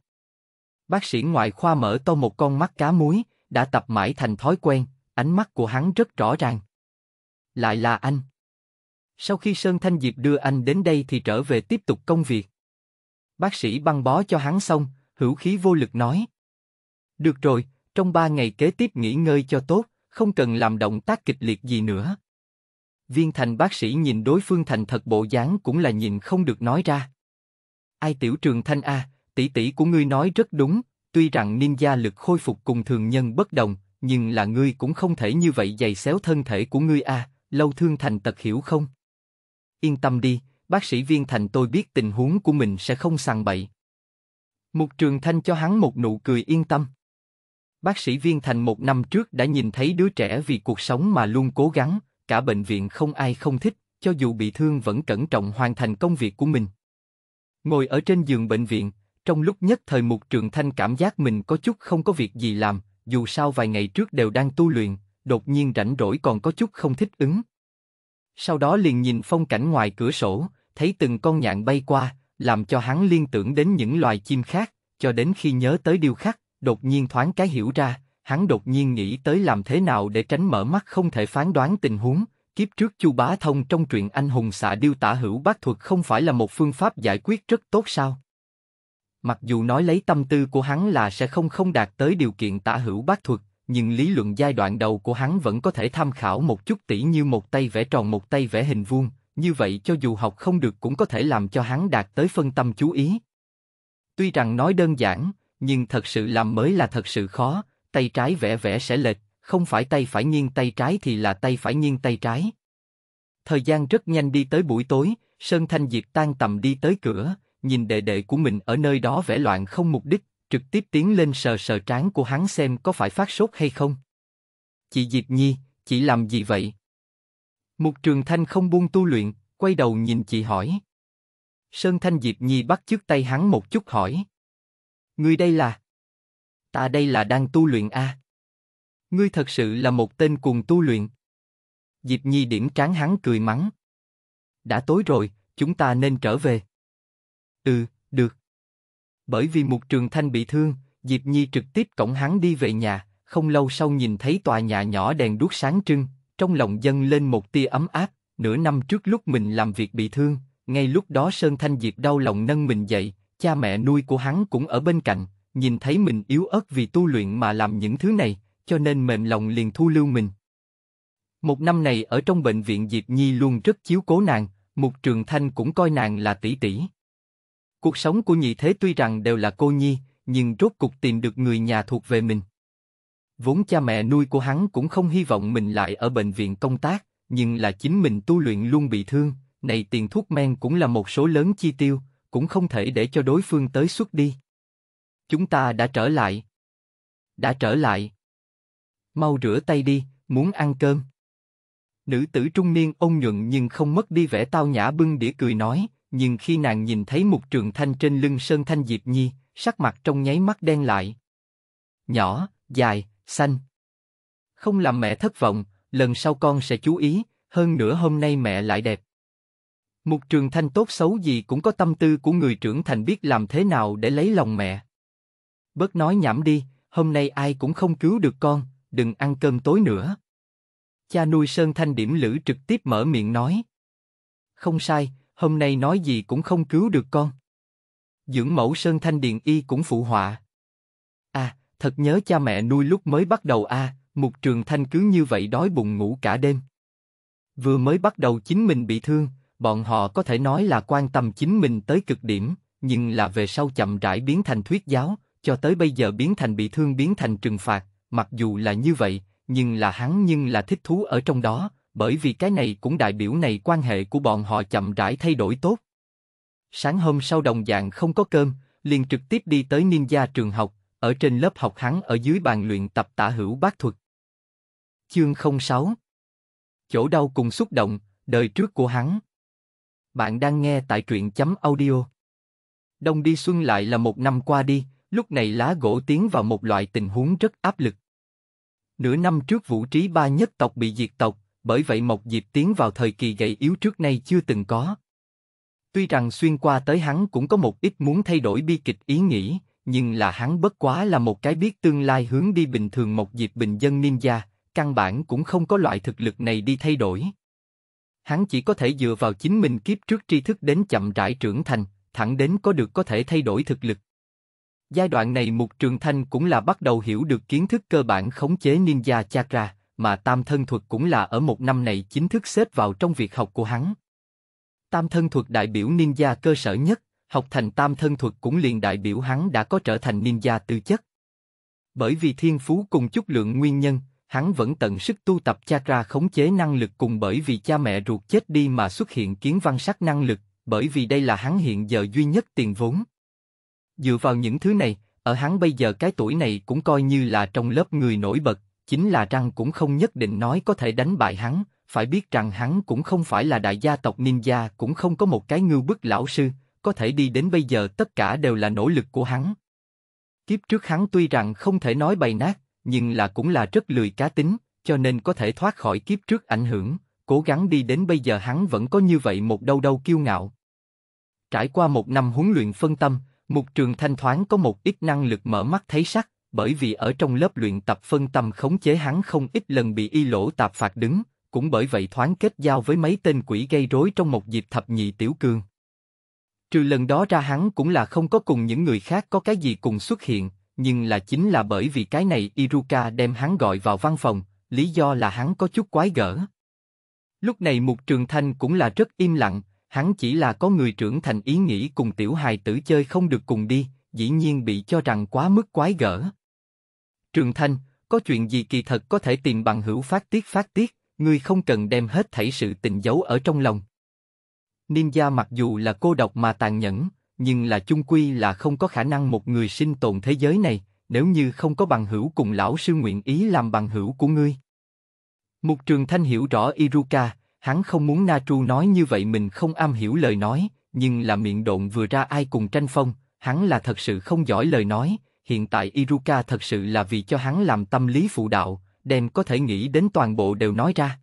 Bác sĩ ngoại khoa mở to một con mắt cá muối, đã tập mãi thành thói quen, ánh mắt của hắn rất rõ ràng. Lại là anh. Sau khi Sơn Thanh Diệp đưa anh đến đây thì trở về tiếp tục công việc. Bác sĩ băng bó cho hắn xong, hữu khí vô lực nói. Được rồi, trong ba ngày kế tiếp nghỉ ngơi cho tốt, không cần làm động tác kịch liệt gì nữa. Viên thành bác sĩ nhìn đối phương thành thật bộ dáng cũng là nhìn không được nói ra. Ai tiểu trường thanh a, tỷ tỷ của ngươi nói rất đúng, tuy rằng ninja lực khôi phục cùng thường nhân bất đồng, nhưng là ngươi cũng không thể như vậy dày xéo thân thể của ngươi a, lâu thương thành tật hiểu không? Yên tâm đi, bác sĩ viên thành tôi biết tình huống của mình sẽ không sàng bậy. Mục trường thanh cho hắn một nụ cười yên tâm. Bác sĩ Viên Thành một năm trước đã nhìn thấy đứa trẻ vì cuộc sống mà luôn cố gắng, cả bệnh viện không ai không thích, cho dù bị thương vẫn cẩn trọng hoàn thành công việc của mình. Ngồi ở trên giường bệnh viện, trong lúc nhất thời Mục Trường Thanh cảm giác mình có chút không có việc gì làm, dù sao vài ngày trước đều đang tu luyện, đột nhiên rảnh rỗi còn có chút không thích ứng. Sau đó liền nhìn phong cảnh ngoài cửa sổ, thấy từng con nhạn bay qua, làm cho hắn liên tưởng đến những loài chim khác, cho đến khi nhớ tới điêu khắc, đột nhiên thoáng cái hiểu ra, hắn đột nhiên nghĩ tới làm thế nào để tránh mở mắt không thể phán đoán tình huống. Kiếp trước Chu Bá Thông trong truyện anh hùng xạ điêu tả hữu bác thuật không phải là một phương pháp giải quyết rất tốt sao? Mặc dù nói lấy tâm tư của hắn là sẽ không không đạt tới điều kiện tả hữu bác thuật, nhưng lý luận giai đoạn đầu của hắn vẫn có thể tham khảo một chút tỉ như một tay vẽ tròn một tay vẽ hình vuông, như vậy cho dù học không được cũng có thể làm cho hắn đạt tới phân tâm chú ý. Tuy rằng nói đơn giản, nhưng thật sự làm mới là thật sự khó, tay trái vẽ vẽ sẽ lệch, không phải tay phải nghiêng tay trái thì là tay phải nghiêng tay trái. Thời gian rất nhanh đi tới buổi tối, Sơn Thanh Diệp tan tầm đi tới cửa, nhìn đệ đệ của mình ở nơi đó vẽ loạn không mục đích, trực tiếp tiến lên sờ sờ trán của hắn xem có phải phát sốt hay không. Chị Diệp Nhi, chị làm gì vậy? Mục Trường Thanh không buông tu luyện, quay đầu nhìn chị hỏi. Sơn Thanh Diệp Nhi bắt trước tay hắn một chút hỏi. Ngươi đây là? Ta đây là đang tu luyện a. Ngươi thật sự là một tên cuồng tu luyện. Diệp Nhi điểm tráng hắn cười mắng. Đã tối rồi, chúng ta nên trở về. Ừ, được. Bởi vì một Trường Thanh bị thương, Diệp Nhi trực tiếp cổng hắn đi về nhà, không lâu sau nhìn thấy tòa nhà nhỏ đèn đuốc sáng trưng, trong lòng dâng lên một tia ấm áp, nửa năm trước lúc mình làm việc bị thương, ngay lúc đó Sơn Thanh Diệp đau lòng nâng mình dậy, Cha mẹ nuôi của hắn cũng ở bên cạnh, nhìn thấy mình yếu ớt vì tu luyện mà làm những thứ này, cho nên mềm lòng liền thu lưu mình. Một năm này ở trong bệnh viện Diệp Nhi luôn rất chiếu cố nàng, Mục Trường Thanh cũng coi nàng là tỷ tỷ. Cuộc sống của nhị thế tuy rằng đều là cô nhi, nhưng rốt cục tìm được người nhà thuộc về mình. Vốn cha mẹ nuôi của hắn cũng không hy vọng mình lại ở bệnh viện công tác, nhưng là chính mình tu luyện luôn bị thương, này tiền thuốc men cũng là một số lớn chi tiêu, cũng không thể để cho đối phương tới suốt đi. Chúng ta đã trở lại. Đã trở lại. Mau rửa tay đi, muốn ăn cơm. Nữ tử trung niên ôn nhuận nhưng không mất đi vẻ tao nhã bưng đĩa cười nói, nhưng khi nàng nhìn thấy một trường thanh trên lưng sơn thanh diệp nhi, sắc mặt trong nháy mắt đen lại. Nhỏ, dài, xanh. Không làm mẹ thất vọng, lần sau con sẽ chú ý, hơn nữa hôm nay mẹ lại đẹp. Một trường thanh tốt xấu gì cũng có tâm tư của người trưởng thành biết làm thế nào để lấy lòng mẹ. Bớt nói nhảm đi, hôm nay ai cũng không cứu được con, đừng ăn cơm tối nữa. Cha nuôi Sơn Thanh điểm lữ trực tiếp mở miệng nói. Không sai, hôm nay nói gì cũng không cứu được con. Dưỡng mẫu Sơn Thanh Điền Y cũng phụ họa. À, thật nhớ cha mẹ nuôi lúc mới bắt đầu a, à, Mục Trường Thanh cứ như vậy đói bụng ngủ cả đêm. Vừa mới bắt đầu chính mình bị thương, bọn họ có thể nói là quan tâm chính mình tới cực điểm, nhưng là về sau chậm rãi biến thành thuyết giáo, cho tới bây giờ biến thành bị thương biến thành trừng phạt, mặc dù là như vậy, nhưng là hắn nhưng là thích thú ở trong đó, bởi vì cái này cũng đại biểu này quan hệ của bọn họ chậm rãi thay đổi tốt. Sáng hôm sau đồng dạng không có cơm, liền trực tiếp đi tới ninja trường học, ở trên lớp học hắn ở dưới bàn luyện tập tả hữu bác thuật. Chương 06 Chỗ đau cùng xúc động, đời trước của hắn bạn đang nghe tại truyện chấm audio. Đông đi xuân lại là một năm qua đi, lúc này lá gỗ tiến vào một loại tình huống rất áp lực. Nửa năm trước vũ trí ba nhất tộc bị diệt tộc, bởi vậy một dịp tiến vào thời kỳ gầy yếu trước nay chưa từng có. Tuy rằng xuyên qua tới hắn cũng có một ít muốn thay đổi bi kịch ý nghĩ, nhưng là hắn bất quá là một cái biết tương lai hướng đi bình thường một dịp bình dân gia căn bản cũng không có loại thực lực này đi thay đổi hắn chỉ có thể dựa vào chính mình kiếp trước tri thức đến chậm rãi trưởng thành, thẳng đến có được có thể thay đổi thực lực. Giai đoạn này Mục Trường Thanh cũng là bắt đầu hiểu được kiến thức cơ bản khống chế ninja chakra, mà tam thân thuật cũng là ở một năm này chính thức xếp vào trong việc học của hắn. Tam thân thuật đại biểu ninja cơ sở nhất, học thành tam thân thuật cũng liền đại biểu hắn đã có trở thành ninja tư chất. Bởi vì thiên phú cùng chút lượng nguyên nhân, hắn vẫn tận sức tu tập chakra khống chế năng lực cùng bởi vì cha mẹ ruột chết đi mà xuất hiện kiến văn sắc năng lực, bởi vì đây là hắn hiện giờ duy nhất tiền vốn. Dựa vào những thứ này, ở hắn bây giờ cái tuổi này cũng coi như là trong lớp người nổi bật, chính là răng cũng không nhất định nói có thể đánh bại hắn, phải biết rằng hắn cũng không phải là đại gia tộc ninja, cũng không có một cái ngưu bức lão sư, có thể đi đến bây giờ tất cả đều là nỗ lực của hắn. Kiếp trước hắn tuy rằng không thể nói bày nát, nhưng là cũng là rất lười cá tính, cho nên có thể thoát khỏi kiếp trước ảnh hưởng, cố gắng đi đến bây giờ hắn vẫn có như vậy một đâu đâu kiêu ngạo. Trải qua một năm huấn luyện phân tâm, Mục Trường Thanh thoáng có một ít năng lực mở mắt thấy sắc, bởi vì ở trong lớp luyện tập phân tâm khống chế hắn không ít lần bị y lỗ tạp phạt đứng, cũng bởi vậy thoáng kết giao với mấy tên quỷ gây rối trong một dịp thập nhị tiểu cương. Trừ lần đó ra hắn cũng là không có cùng những người khác có cái gì cùng xuất hiện, nhưng là chính là bởi vì cái này Iruka đem hắn gọi vào văn phòng, lý do là hắn có chút quái gở. Lúc này Mục Trường Thanh cũng là rất im lặng, hắn chỉ là có người trưởng thành ý nghĩ cùng tiểu hài tử chơi không được cùng đi, dĩ nhiên bị cho rằng quá mức quái gở. Trường Thanh, có chuyện gì kỳ thật có thể tìm bằng hữu phát tiết phát tiết, ngươi không cần đem hết thảy sự tình giấu ở trong lòng. Ninja mặc dù là cô độc mà tàn nhẫn, nhưng là chung quy là không có khả năng một người sinh tồn thế giới này, nếu như không có bằng hữu cùng lão sư nguyện ý làm bằng hữu của ngươi. Mục Trường Thanh hiểu rõ Iruka, hắn không muốn Natru nói như vậy mình không am hiểu lời nói, nhưng là miệng độn vừa ra ai cùng tranh phong, hắn là thật sự không giỏi lời nói, hiện tại Iruka thật sự là vì cho hắn làm tâm lý phụ đạo, đem có thể nghĩ đến toàn bộ đều nói ra.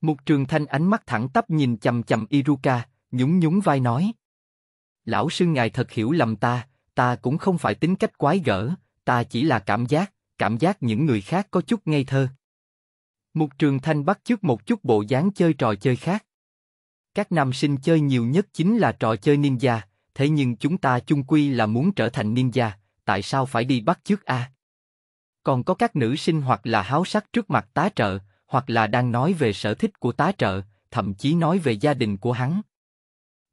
Mục Trường Thanh ánh mắt thẳng tắp nhìn chầm chầm Iruka, nhún nhún vai nói, Lão sư ngài thật hiểu lầm ta, ta cũng không phải tính cách quái gở, ta chỉ là cảm giác, cảm giác những người khác có chút ngây thơ. Mục Trường Thanh bắt trước một chút bộ dáng chơi trò chơi khác. Các nam sinh chơi nhiều nhất chính là trò chơi ninja, thế nhưng chúng ta chung quy là muốn trở thành ninja, tại sao phải đi bắt trước a? Còn có các nữ sinh hoặc là háo sắc trước mặt tá trợ, hoặc là đang nói về sở thích của tá trợ, thậm chí nói về gia đình của hắn,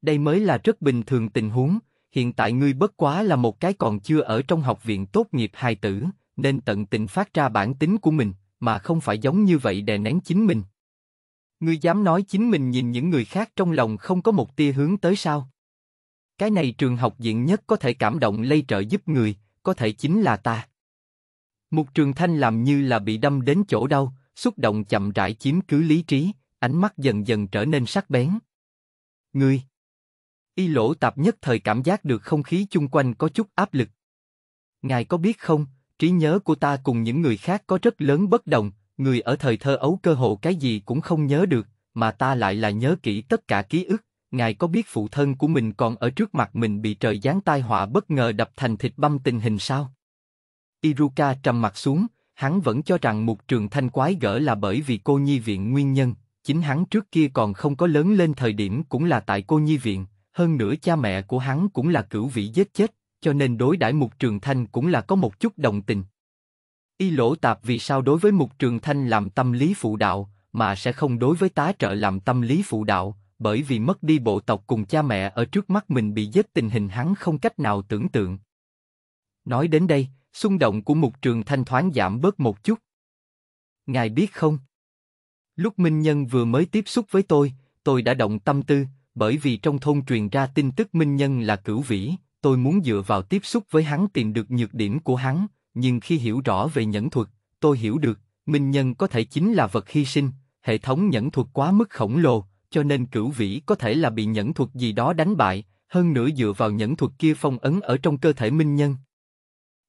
đây mới là rất bình thường tình huống, hiện tại ngươi bất quá là một cái còn chưa ở trong học viện tốt nghiệp hài tử, nên tận tình phát ra bản tính của mình, mà không phải giống như vậy đè nén chính mình. Ngươi dám nói chính mình nhìn những người khác trong lòng không có một tia hướng tới sao? Cái này trường học diện nhất có thể cảm động lây trợ giúp người, có thể chính là ta. Mục Trường Thanh làm như là bị đâm đến chỗ đau, xúc động chậm rãi chiếm cứ lý trí, ánh mắt dần dần trở nên sắc bén. Ngươi! Y lỗ tạp nhất thời cảm giác được không khí chung quanh có chút áp lực. Ngài có biết không, trí nhớ của ta cùng những người khác có rất lớn bất đồng, người ở thời thơ ấu cơ hộ cái gì cũng không nhớ được, mà ta lại là nhớ kỹ tất cả ký ức. Ngài có biết phụ thân của mình còn ở trước mặt mình bị trời giáng tai họa bất ngờ đập thành thịt băm tình hình sao? Iruka trầm mặt xuống, hắn vẫn cho rằng một trường thanh quái gỡ là bởi vì cô nhi viện nguyên nhân, chính hắn trước kia còn không có lớn lên thời điểm cũng là tại cô nhi viện, hơn nữa cha mẹ của hắn cũng là cửu vị giết chết, cho nên đối đãi Mục Trường Thanh cũng là có một chút đồng tình. Y lỗ tạp vì sao đối với Mục Trường Thanh làm tâm lý phụ đạo, mà sẽ không đối với tá trợ làm tâm lý phụ đạo, bởi vì mất đi bộ tộc cùng cha mẹ ở trước mắt mình bị giết tình hình hắn không cách nào tưởng tượng. Nói đến đây, xung động của Mục Trường Thanh thoáng giảm bớt một chút. Ngài biết không? Lúc Minh Nhân vừa mới tiếp xúc với tôi, tôi đã động tâm tư, bởi vì trong thôn truyền ra tin tức Minh Nhân là cửu vĩ, tôi muốn dựa vào tiếp xúc với hắn tìm được nhược điểm của hắn, nhưng khi hiểu rõ về nhẫn thuật, tôi hiểu được, Minh Nhân có thể chính là vật hy sinh, hệ thống nhẫn thuật quá mức khổng lồ, cho nên cửu vĩ có thể là bị nhẫn thuật gì đó đánh bại, hơn nữa dựa vào nhẫn thuật kia phong ấn ở trong cơ thể Minh Nhân.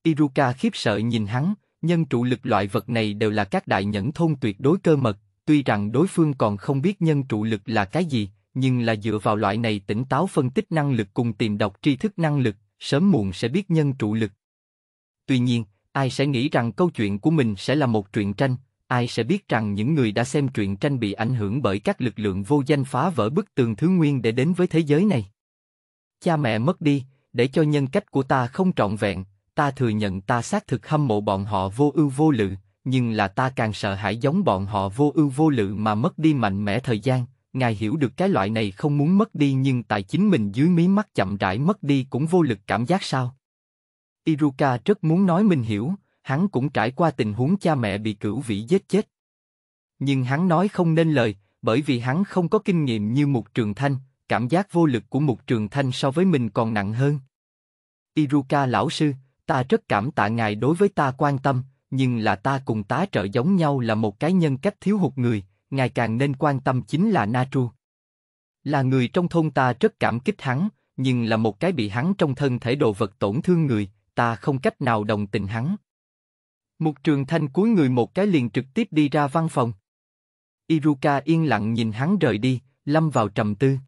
Iruka khiếp sợ nhìn hắn, nhân trụ lực loại vật này đều là các đại nhẫn thôn tuyệt đối cơ mật, tuy rằng đối phương còn không biết nhân trụ lực là cái gì, nhưng là dựa vào loại này tỉnh táo phân tích năng lực cùng tìm đọc tri thức năng lực, sớm muộn sẽ biết nhân trụ lực. Tuy nhiên, ai sẽ nghĩ rằng câu chuyện của mình sẽ là một truyện tranh, ai sẽ biết rằng những người đã xem truyện tranh bị ảnh hưởng bởi các lực lượng vô danh phá vỡ bức tường thứ nguyên để đến với thế giới này. Cha mẹ mất đi, để cho nhân cách của ta không trọn vẹn, ta thừa nhận ta xác thực hâm mộ bọn họ vô ưu vô lự, nhưng là ta càng sợ hãi giống bọn họ vô ưu vô lự mà mất đi mạnh mẽ thời gian, ngài hiểu được cái loại này không muốn mất đi nhưng tài chính mình dưới mí mắt chậm rãi mất đi cũng vô lực cảm giác sao? Iruka rất muốn nói mình hiểu, hắn cũng trải qua tình huống cha mẹ bị cửu vĩ giết chết. Nhưng hắn nói không nên lời, bởi vì hắn không có kinh nghiệm như một trường thanh, cảm giác vô lực của một trường thanh so với mình còn nặng hơn. Iruka lão sư, ta rất cảm tạ ngài đối với ta quan tâm, nhưng là ta cùng tá trợ giống nhau là một cái nhân cách thiếu hụt người, ngài càng nên quan tâm chính là Natru. Là người trong thôn ta rất cảm kích hắn, nhưng là một cái bị hắn trong thân thể đồ vật tổn thương người, ta không cách nào đồng tình hắn. Mục trường thanh cúi người một cái liền trực tiếp đi ra văn phòng. Iruka yên lặng nhìn hắn rời đi, lâm vào trầm tư.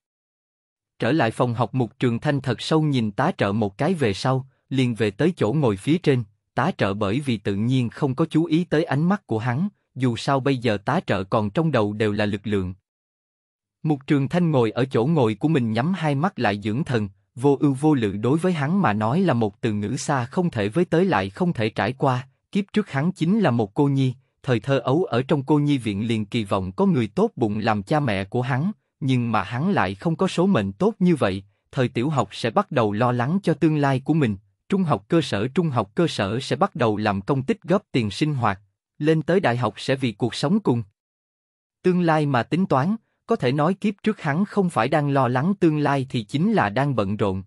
Trở lại phòng học mục trường thanh thật sâu nhìn tá trợ một cái về sau, liền về tới chỗ ngồi phía trên, tá trợ bởi vì tự nhiên không có chú ý tới ánh mắt của hắn, dù sao bây giờ tá trợ còn trong đầu đều là lực lượng. Mục Trường Thanh ngồi ở chỗ ngồi của mình nhắm hai mắt lại dưỡng thần, vô ưu vô lự đối với hắn mà nói là một từ ngữ xa không thể với tới lại không thể trải qua, kiếp trước hắn chính là một cô nhi, thời thơ ấu ở trong cô nhi viện liền kỳ vọng có người tốt bụng làm cha mẹ của hắn, nhưng mà hắn lại không có số mệnh tốt như vậy, thời tiểu học sẽ bắt đầu lo lắng cho tương lai của mình, trung học cơ sở trung học cơ sở sẽ bắt đầu làm công tích góp tiền sinh hoạt, lên tới đại học sẽ vì cuộc sống cùng. Tương lai mà tính toán, có thể nói kiếp trước hắn không phải đang lo lắng tương lai thì chính là đang bận rộn.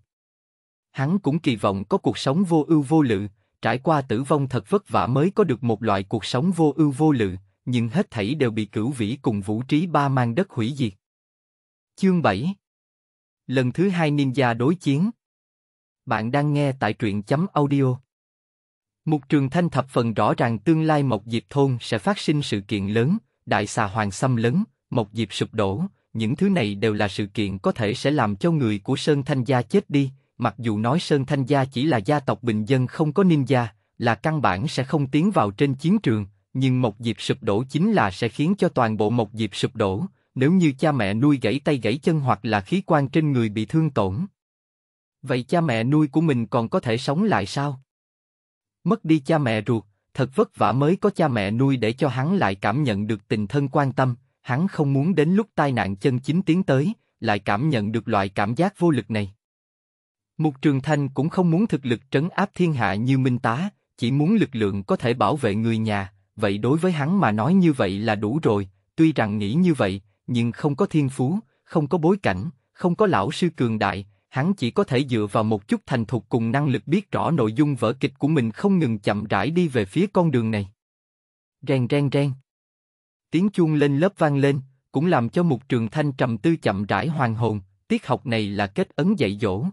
Hắn cũng kỳ vọng có cuộc sống vô ưu vô lự, trải qua tử vong thật vất vả mới có được một loại cuộc sống vô ưu vô lự, nhưng hết thảy đều bị cửu vĩ cùng vũ trí ba mang đất hủy diệt. Chương 7 Lần thứ hai ninja đối chiến Bạn đang nghe tại truyện chấm audio Mục Trường Thanh thập phần rõ ràng tương lai Mộc Diệp thôn sẽ phát sinh sự kiện lớn, đại xà hoàng xâm lớn, Mộc Diệp sụp đổ, những thứ này đều là sự kiện có thể sẽ làm cho người của Sơn Thanh gia chết đi, mặc dù nói Sơn Thanh gia chỉ là gia tộc bình dân không có ninja, là căn bản sẽ không tiến vào trên chiến trường, nhưng Mộc Diệp sụp đổ chính là sẽ khiến cho toàn bộ Mộc Diệp sụp đổ, nếu như cha mẹ nuôi gãy tay gãy chân hoặc là khí quan trên người bị thương tổn. Vậy cha mẹ nuôi của mình còn có thể sống lại sao? mất đi cha mẹ ruột, thật vất vả mới có cha mẹ nuôi để cho hắn lại cảm nhận được tình thân quan tâm, hắn không muốn đến lúc tai nạn chân chính tiến tới, lại cảm nhận được loại cảm giác vô lực này. Mục Trường Thanh cũng không muốn thực lực trấn áp thiên hạ như Minh Tá, chỉ muốn lực lượng có thể bảo vệ người nhà, vậy đối với hắn mà nói như vậy là đủ rồi, tuy rằng nghĩ như vậy, nhưng không có thiên phú, không có bối cảnh, không có lão sư cường đại, hắn chỉ có thể dựa vào một chút thành thục cùng năng lực biết rõ nội dung vở kịch của mình không ngừng chậm rãi đi về phía con đường này. Rèn rèn rèn. Tiếng chuông lên lớp vang lên, cũng làm cho một trường thanh trầm tư chậm rãi hoàn hồn, tiết học này là kết ấn dạy dỗ.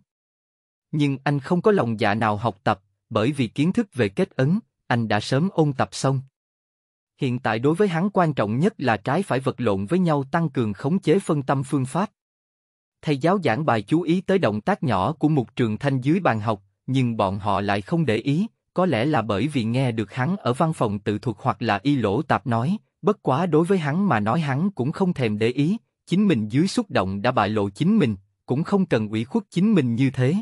Nhưng anh không có lòng dạ nào học tập, bởi vì kiến thức về kết ấn, anh đã sớm ôn tập xong. Hiện tại đối với hắn quan trọng nhất là trái phải vật lộn với nhau tăng cường khống chế phân tâm phương pháp thầy giáo giảng bài chú ý tới động tác nhỏ của một Trường Thanh dưới bàn học, nhưng bọn họ lại không để ý, có lẽ là bởi vì nghe được hắn ở văn phòng tự thuật hoặc là y lỗ tạp nói, bất quá đối với hắn mà nói hắn cũng không thèm để ý, chính mình dưới xúc động đã bại lộ chính mình, cũng không cần ủy khuất chính mình như thế.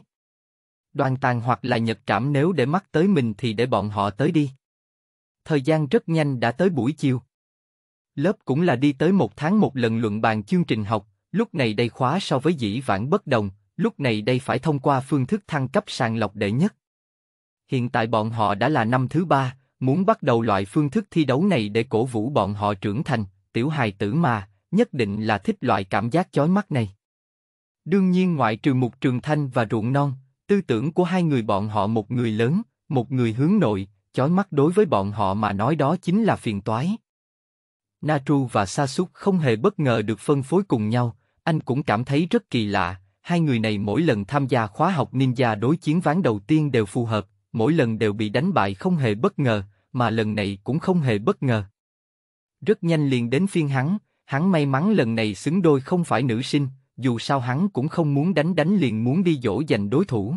Đoàn tàn hoặc là nhật trảm nếu để mắt tới mình thì để bọn họ tới đi. Thời gian rất nhanh đã tới buổi chiều. Lớp cũng là đi tới một tháng một lần luận bàn chương trình học, Lúc này đây khóa so với dĩ vãng bất đồng, lúc này đây phải thông qua phương thức thăng cấp sàng lọc đệ nhất. Hiện tại bọn họ đã là năm thứ ba, muốn bắt đầu loại phương thức thi đấu này để cổ vũ bọn họ trưởng thành, tiểu hài tử mà, nhất định là thích loại cảm giác chói mắt này. Đương nhiên ngoại trừ mục trường thanh và ruộng non, tư tưởng của hai người bọn họ một người lớn, một người hướng nội, chói mắt đối với bọn họ mà nói đó chính là phiền toái. Natru và Sasuk không hề bất ngờ được phân phối cùng nhau, anh cũng cảm thấy rất kỳ lạ, hai người này mỗi lần tham gia khóa học ninja đối chiến ván đầu tiên đều phù hợp, mỗi lần đều bị đánh bại không hề bất ngờ, mà lần này cũng không hề bất ngờ. Rất nhanh liền đến phiên hắn, hắn may mắn lần này xứng đôi không phải nữ sinh, dù sao hắn cũng không muốn đánh đánh liền muốn đi dỗ dành đối thủ.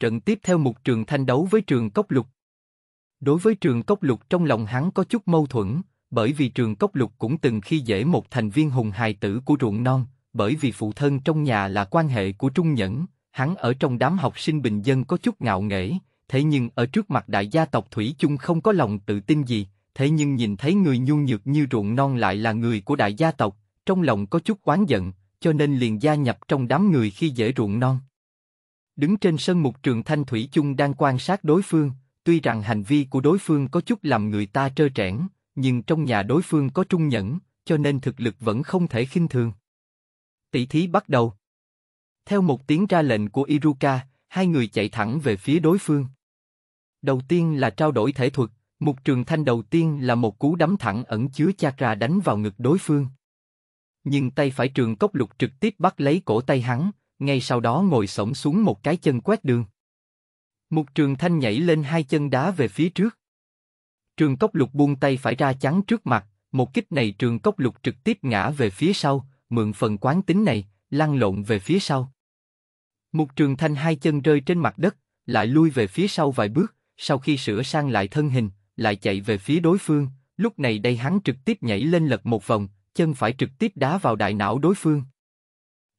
Trận tiếp theo một trường thanh đấu với trường cốc lục. Đối với trường cốc lục trong lòng hắn có chút mâu thuẫn, bởi vì trường cốc lục cũng từng khi dễ một thành viên hùng hài tử của ruộng non, bởi vì phụ thân trong nhà là quan hệ của trung nhẫn, hắn ở trong đám học sinh bình dân có chút ngạo nghễ, thế nhưng ở trước mặt đại gia tộc Thủy chung không có lòng tự tin gì, thế nhưng nhìn thấy người nhu nhược như ruộng non lại là người của đại gia tộc, trong lòng có chút oán giận, cho nên liền gia nhập trong đám người khi dễ ruộng non. Đứng trên sân mục trường thanh Thủy chung đang quan sát đối phương, tuy rằng hành vi của đối phương có chút làm người ta trơ trẽn, nhưng trong nhà đối phương có trung nhẫn, cho nên thực lực vẫn không thể khinh thường. Tỷ thí bắt đầu. Theo một tiếng ra lệnh của Iruka, hai người chạy thẳng về phía đối phương. Đầu tiên là trao đổi thể thuật, Mục Trường Thanh đầu tiên là một cú đấm thẳng ẩn chứa chakra đánh vào ngực đối phương. Nhưng tay phải Trường Cốc Lục trực tiếp bắt lấy cổ tay hắn, ngay sau đó ngồi sổng xuống một cái chân quét đường. Mục Trường Thanh nhảy lên hai chân đá về phía trước. Trường Cốc Lục buông tay phải ra chắn trước mặt, một kích này Trường Cốc Lục trực tiếp ngã về phía sau, mượn phần quán tính này, lăn lộn về phía sau. Mục Trường Thanh hai chân rơi trên mặt đất, lại lui về phía sau vài bước, sau khi sửa sang lại thân hình, lại chạy về phía đối phương, lúc này đây hắn trực tiếp nhảy lên lật một vòng, chân phải trực tiếp đá vào đại não đối phương.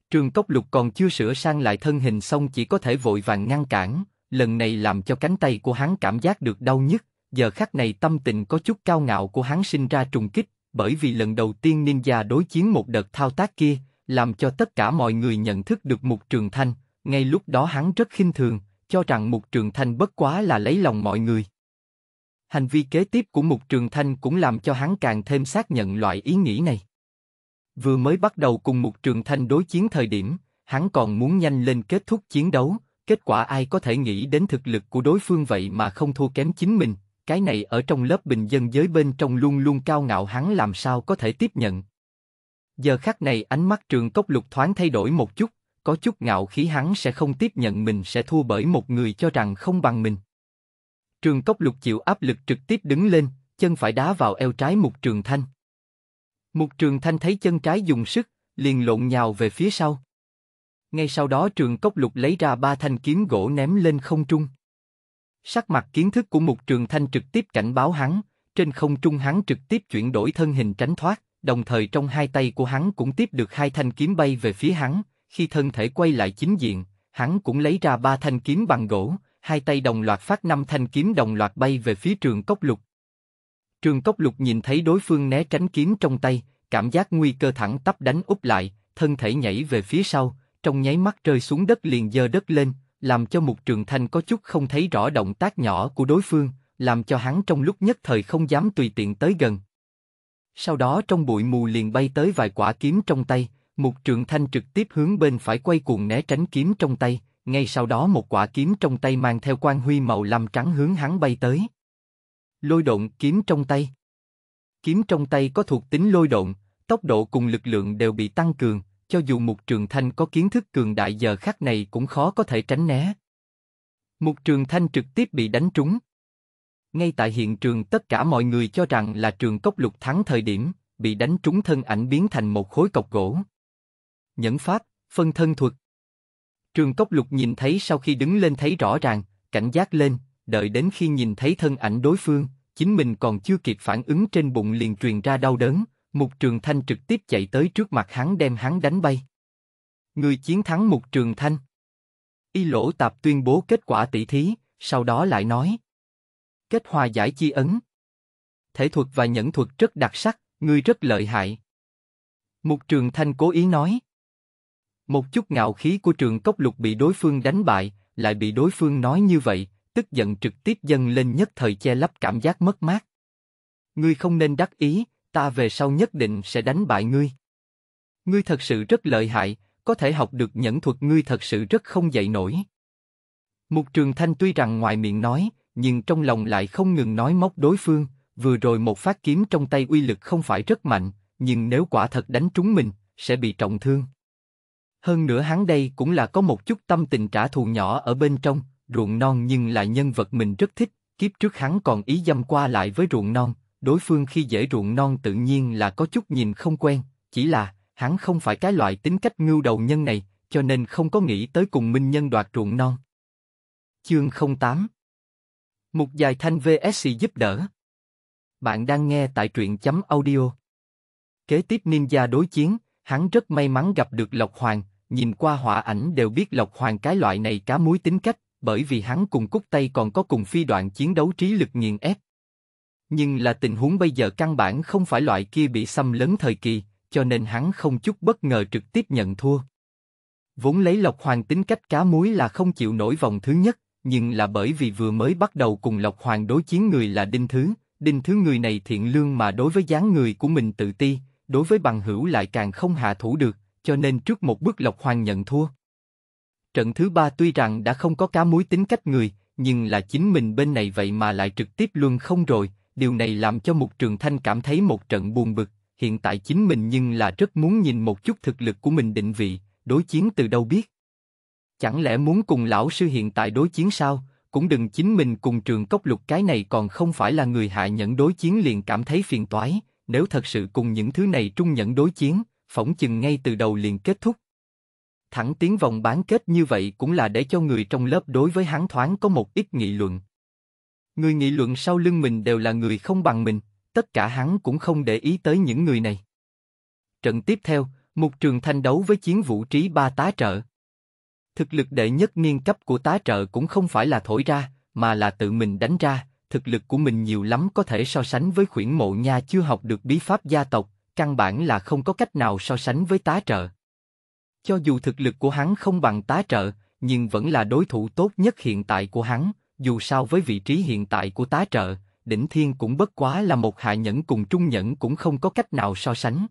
Trường Cốc Lục còn chưa sửa sang lại thân hình xong chỉ có thể vội vàng ngăn cản, lần này làm cho cánh tay của hắn cảm giác được đau nhức, giờ khắc này tâm tình có chút cao ngạo của hắn sinh ra trùng kích, bởi vì lần đầu tiên ninja đối chiến một đợt thao tác kia, làm cho tất cả mọi người nhận thức được Mục Trường Thanh, ngay lúc đó hắn rất khinh thường, cho rằng Mục Trường Thanh bất quá là lấy lòng mọi người. Hành vi kế tiếp của Mục Trường Thanh cũng làm cho hắn càng thêm xác nhận loại ý nghĩ này. Vừa mới bắt đầu cùng Mục Trường Thanh đối chiến thời điểm, hắn còn muốn nhanh lên kết thúc chiến đấu, kết quả ai có thể nghĩ đến thực lực của đối phương vậy mà không thua kém chính mình, cái này ở trong lớp bình dân giới bên trong luôn luôn cao ngạo hắn làm sao có thể tiếp nhận. Giờ khắc này ánh mắt trường cốc lục thoáng thay đổi một chút, có chút ngạo khí hắn sẽ không tiếp nhận mình sẽ thua bởi một người cho rằng không bằng mình. Trường cốc lục chịu áp lực trực tiếp đứng lên, chân phải đá vào eo trái mục trường thanh. Mục trường thanh thấy chân trái dùng sức, liền lộn nhào về phía sau. Ngay sau đó trường cốc lục lấy ra ba thanh kiếm gỗ ném lên không trung. Sắc mặt kiến thức của Mục Trường Thanh trực tiếp cảnh báo hắn, trên không trung hắn trực tiếp chuyển đổi thân hình tránh thoát, đồng thời trong hai tay của hắn cũng tiếp được hai thanh kiếm bay về phía hắn, khi thân thể quay lại chính diện, hắn cũng lấy ra ba thanh kiếm bằng gỗ, hai tay đồng loạt phát năm thanh kiếm đồng loạt bay về phía trường cốc lục. Trường cốc lục nhìn thấy đối phương né tránh kiếm trong tay, cảm giác nguy cơ thẳng tắp đánh úp lại, thân thể nhảy về phía sau, trong nháy mắt rơi xuống đất liền dơ đất lên, làm cho Mục Trường Thanh có chút không thấy rõ động tác nhỏ của đối phương, làm cho hắn trong lúc nhất thời không dám tùy tiện tới gần. Sau đó trong bụi mù liền bay tới vài quả kiếm trong tay, Mục Trường Thanh trực tiếp hướng bên phải quay cuồng né tránh kiếm trong tay, ngay sau đó một quả kiếm trong tay mang theo quan huy màu lam trắng hướng hắn bay tới. Lôi độn kiếm trong tay. Kiếm trong tay có thuộc tính lôi độn, tốc độ cùng lực lượng đều bị tăng cường, cho dù Mục Trường Thanh có kiến thức cường đại giờ khắc này cũng khó có thể tránh né. Mục Trường Thanh trực tiếp bị đánh trúng. Ngay tại hiện trường tất cả mọi người cho rằng là trường cốc lục thắng thời điểm, bị đánh trúng thân ảnh biến thành một khối cọc gỗ. Nhẫn pháp, phân thân thuật. Trường cốc lục nhìn thấy sau khi đứng lên thấy rõ ràng, cảnh giác lên, đợi đến khi nhìn thấy thân ảnh đối phương, chính mình còn chưa kịp phản ứng trên bụng liền truyền ra đau đớn, Mục Trường Thanh trực tiếp chạy tới trước mặt hắn đem hắn đánh bay. Người chiến thắng Mục Trường Thanh. Y Lỗ Tạp tuyên bố kết quả tỷ thí, sau đó lại nói. Kết hòa giải chi ấn. Thể thuật và nhẫn thuật rất đặc sắc, ngươi rất lợi hại. Mục Trường Thanh cố ý nói. Một chút ngạo khí của trường cốc lục bị đối phương đánh bại, lại bị đối phương nói như vậy, tức giận trực tiếp dâng lên nhất thời che lấp cảm giác mất mát. Ngươi không nên đắc ý, ta về sau nhất định sẽ đánh bại ngươi. Ngươi thật sự rất lợi hại, có thể học được nhẫn thuật ngươi thật sự rất không dậy nổi. Mục Trường Thanh tuy rằng ngoài miệng nói, nhưng trong lòng lại không ngừng nói móc đối phương, vừa rồi một phát kiếm trong tay uy lực không phải rất mạnh, nhưng nếu quả thật đánh trúng mình, sẽ bị trọng thương. Hơn nữa hắn đây cũng là có một chút tâm tình trả thù nhỏ ở bên trong, ruộng non nhưng lại nhân vật mình rất thích, kiếp trước hắn còn ý dâm qua lại với ruộng non, đối phương khi dễ ruộng non tự nhiên là có chút nhìn không quen, chỉ là, hắn không phải cái loại tính cách ngưu đầu nhân này, cho nên không có nghĩ tới cùng minh nhân đoạt ruộng non. Chương 08 một dài thanh VSC giúp đỡ Bạn đang nghe tại truyện chấm audio Kế tiếp ninja đối chiến, hắn rất may mắn gặp được Lộc Hoàng, nhìn qua họa ảnh đều biết Lộc Hoàng cái loại này cá muối tính cách, bởi vì hắn cùng cúc tay còn có cùng phi đoạn chiến đấu trí lực nghiền ép, nhưng là tình huống bây giờ căn bản không phải loại kia bị xâm lấn thời kỳ, cho nên hắn không chút bất ngờ trực tiếp nhận thua. Vốn lấy Lộc Hoàng tính cách cá muối là không chịu nổi vòng thứ nhất, nhưng là bởi vì vừa mới bắt đầu cùng Lộc Hoàng đối chiến người là Đinh Thứ, Đinh Thứ người này thiện lương mà đối với dáng người của mình tự ti, đối với bằng hữu lại càng không hạ thủ được, cho nên trước một bước Lộc Hoàng nhận thua. Trận thứ ba tuy rằng đã không có cá muối tính cách người, nhưng là chính mình bên này vậy mà lại trực tiếp luân không rồi, điều này làm cho Mục Trường Thanh cảm thấy một trận buồn bực, hiện tại chính mình nhưng là rất muốn nhìn một chút thực lực của mình định vị, đối chiến từ đâu biết. Chẳng lẽ muốn cùng lão sư hiện tại đối chiến sao, cũng đừng chính mình cùng trường cốc lục cái này còn không phải là người hạ nhẫn đối chiến liền cảm thấy phiền toái, nếu thật sự cùng những thứ này trung nhẫn đối chiến, phỏng chừng ngay từ đầu liền kết thúc. Thẳng tiến vòng bán kết như vậy cũng là để cho người trong lớp đối với hắn thoáng có một ít nghị luận, Người nghị luận sau lưng mình đều là người không bằng mình, tất cả hắn cũng không để ý tới những người này. Trận tiếp theo, một trường thanh đấu với chiến vũ trí ba tá trợ. Thực lực đệ nhất niên cấp của tá trợ cũng không phải là thổi ra, mà là tự mình đánh ra, thực lực của mình nhiều lắm có thể so sánh với khuyển mộ nha chưa học được bí pháp gia tộc, căn bản là không có cách nào so sánh với tá trợ. Cho dù thực lực của hắn không bằng tá trợ, nhưng vẫn là đối thủ tốt nhất hiện tại của hắn, dù sao với vị trí hiện tại của tá trợ, đỉnh thiên cũng bất quá là một hạ nhẫn cùng trung nhẫn cũng không có cách nào so sánh.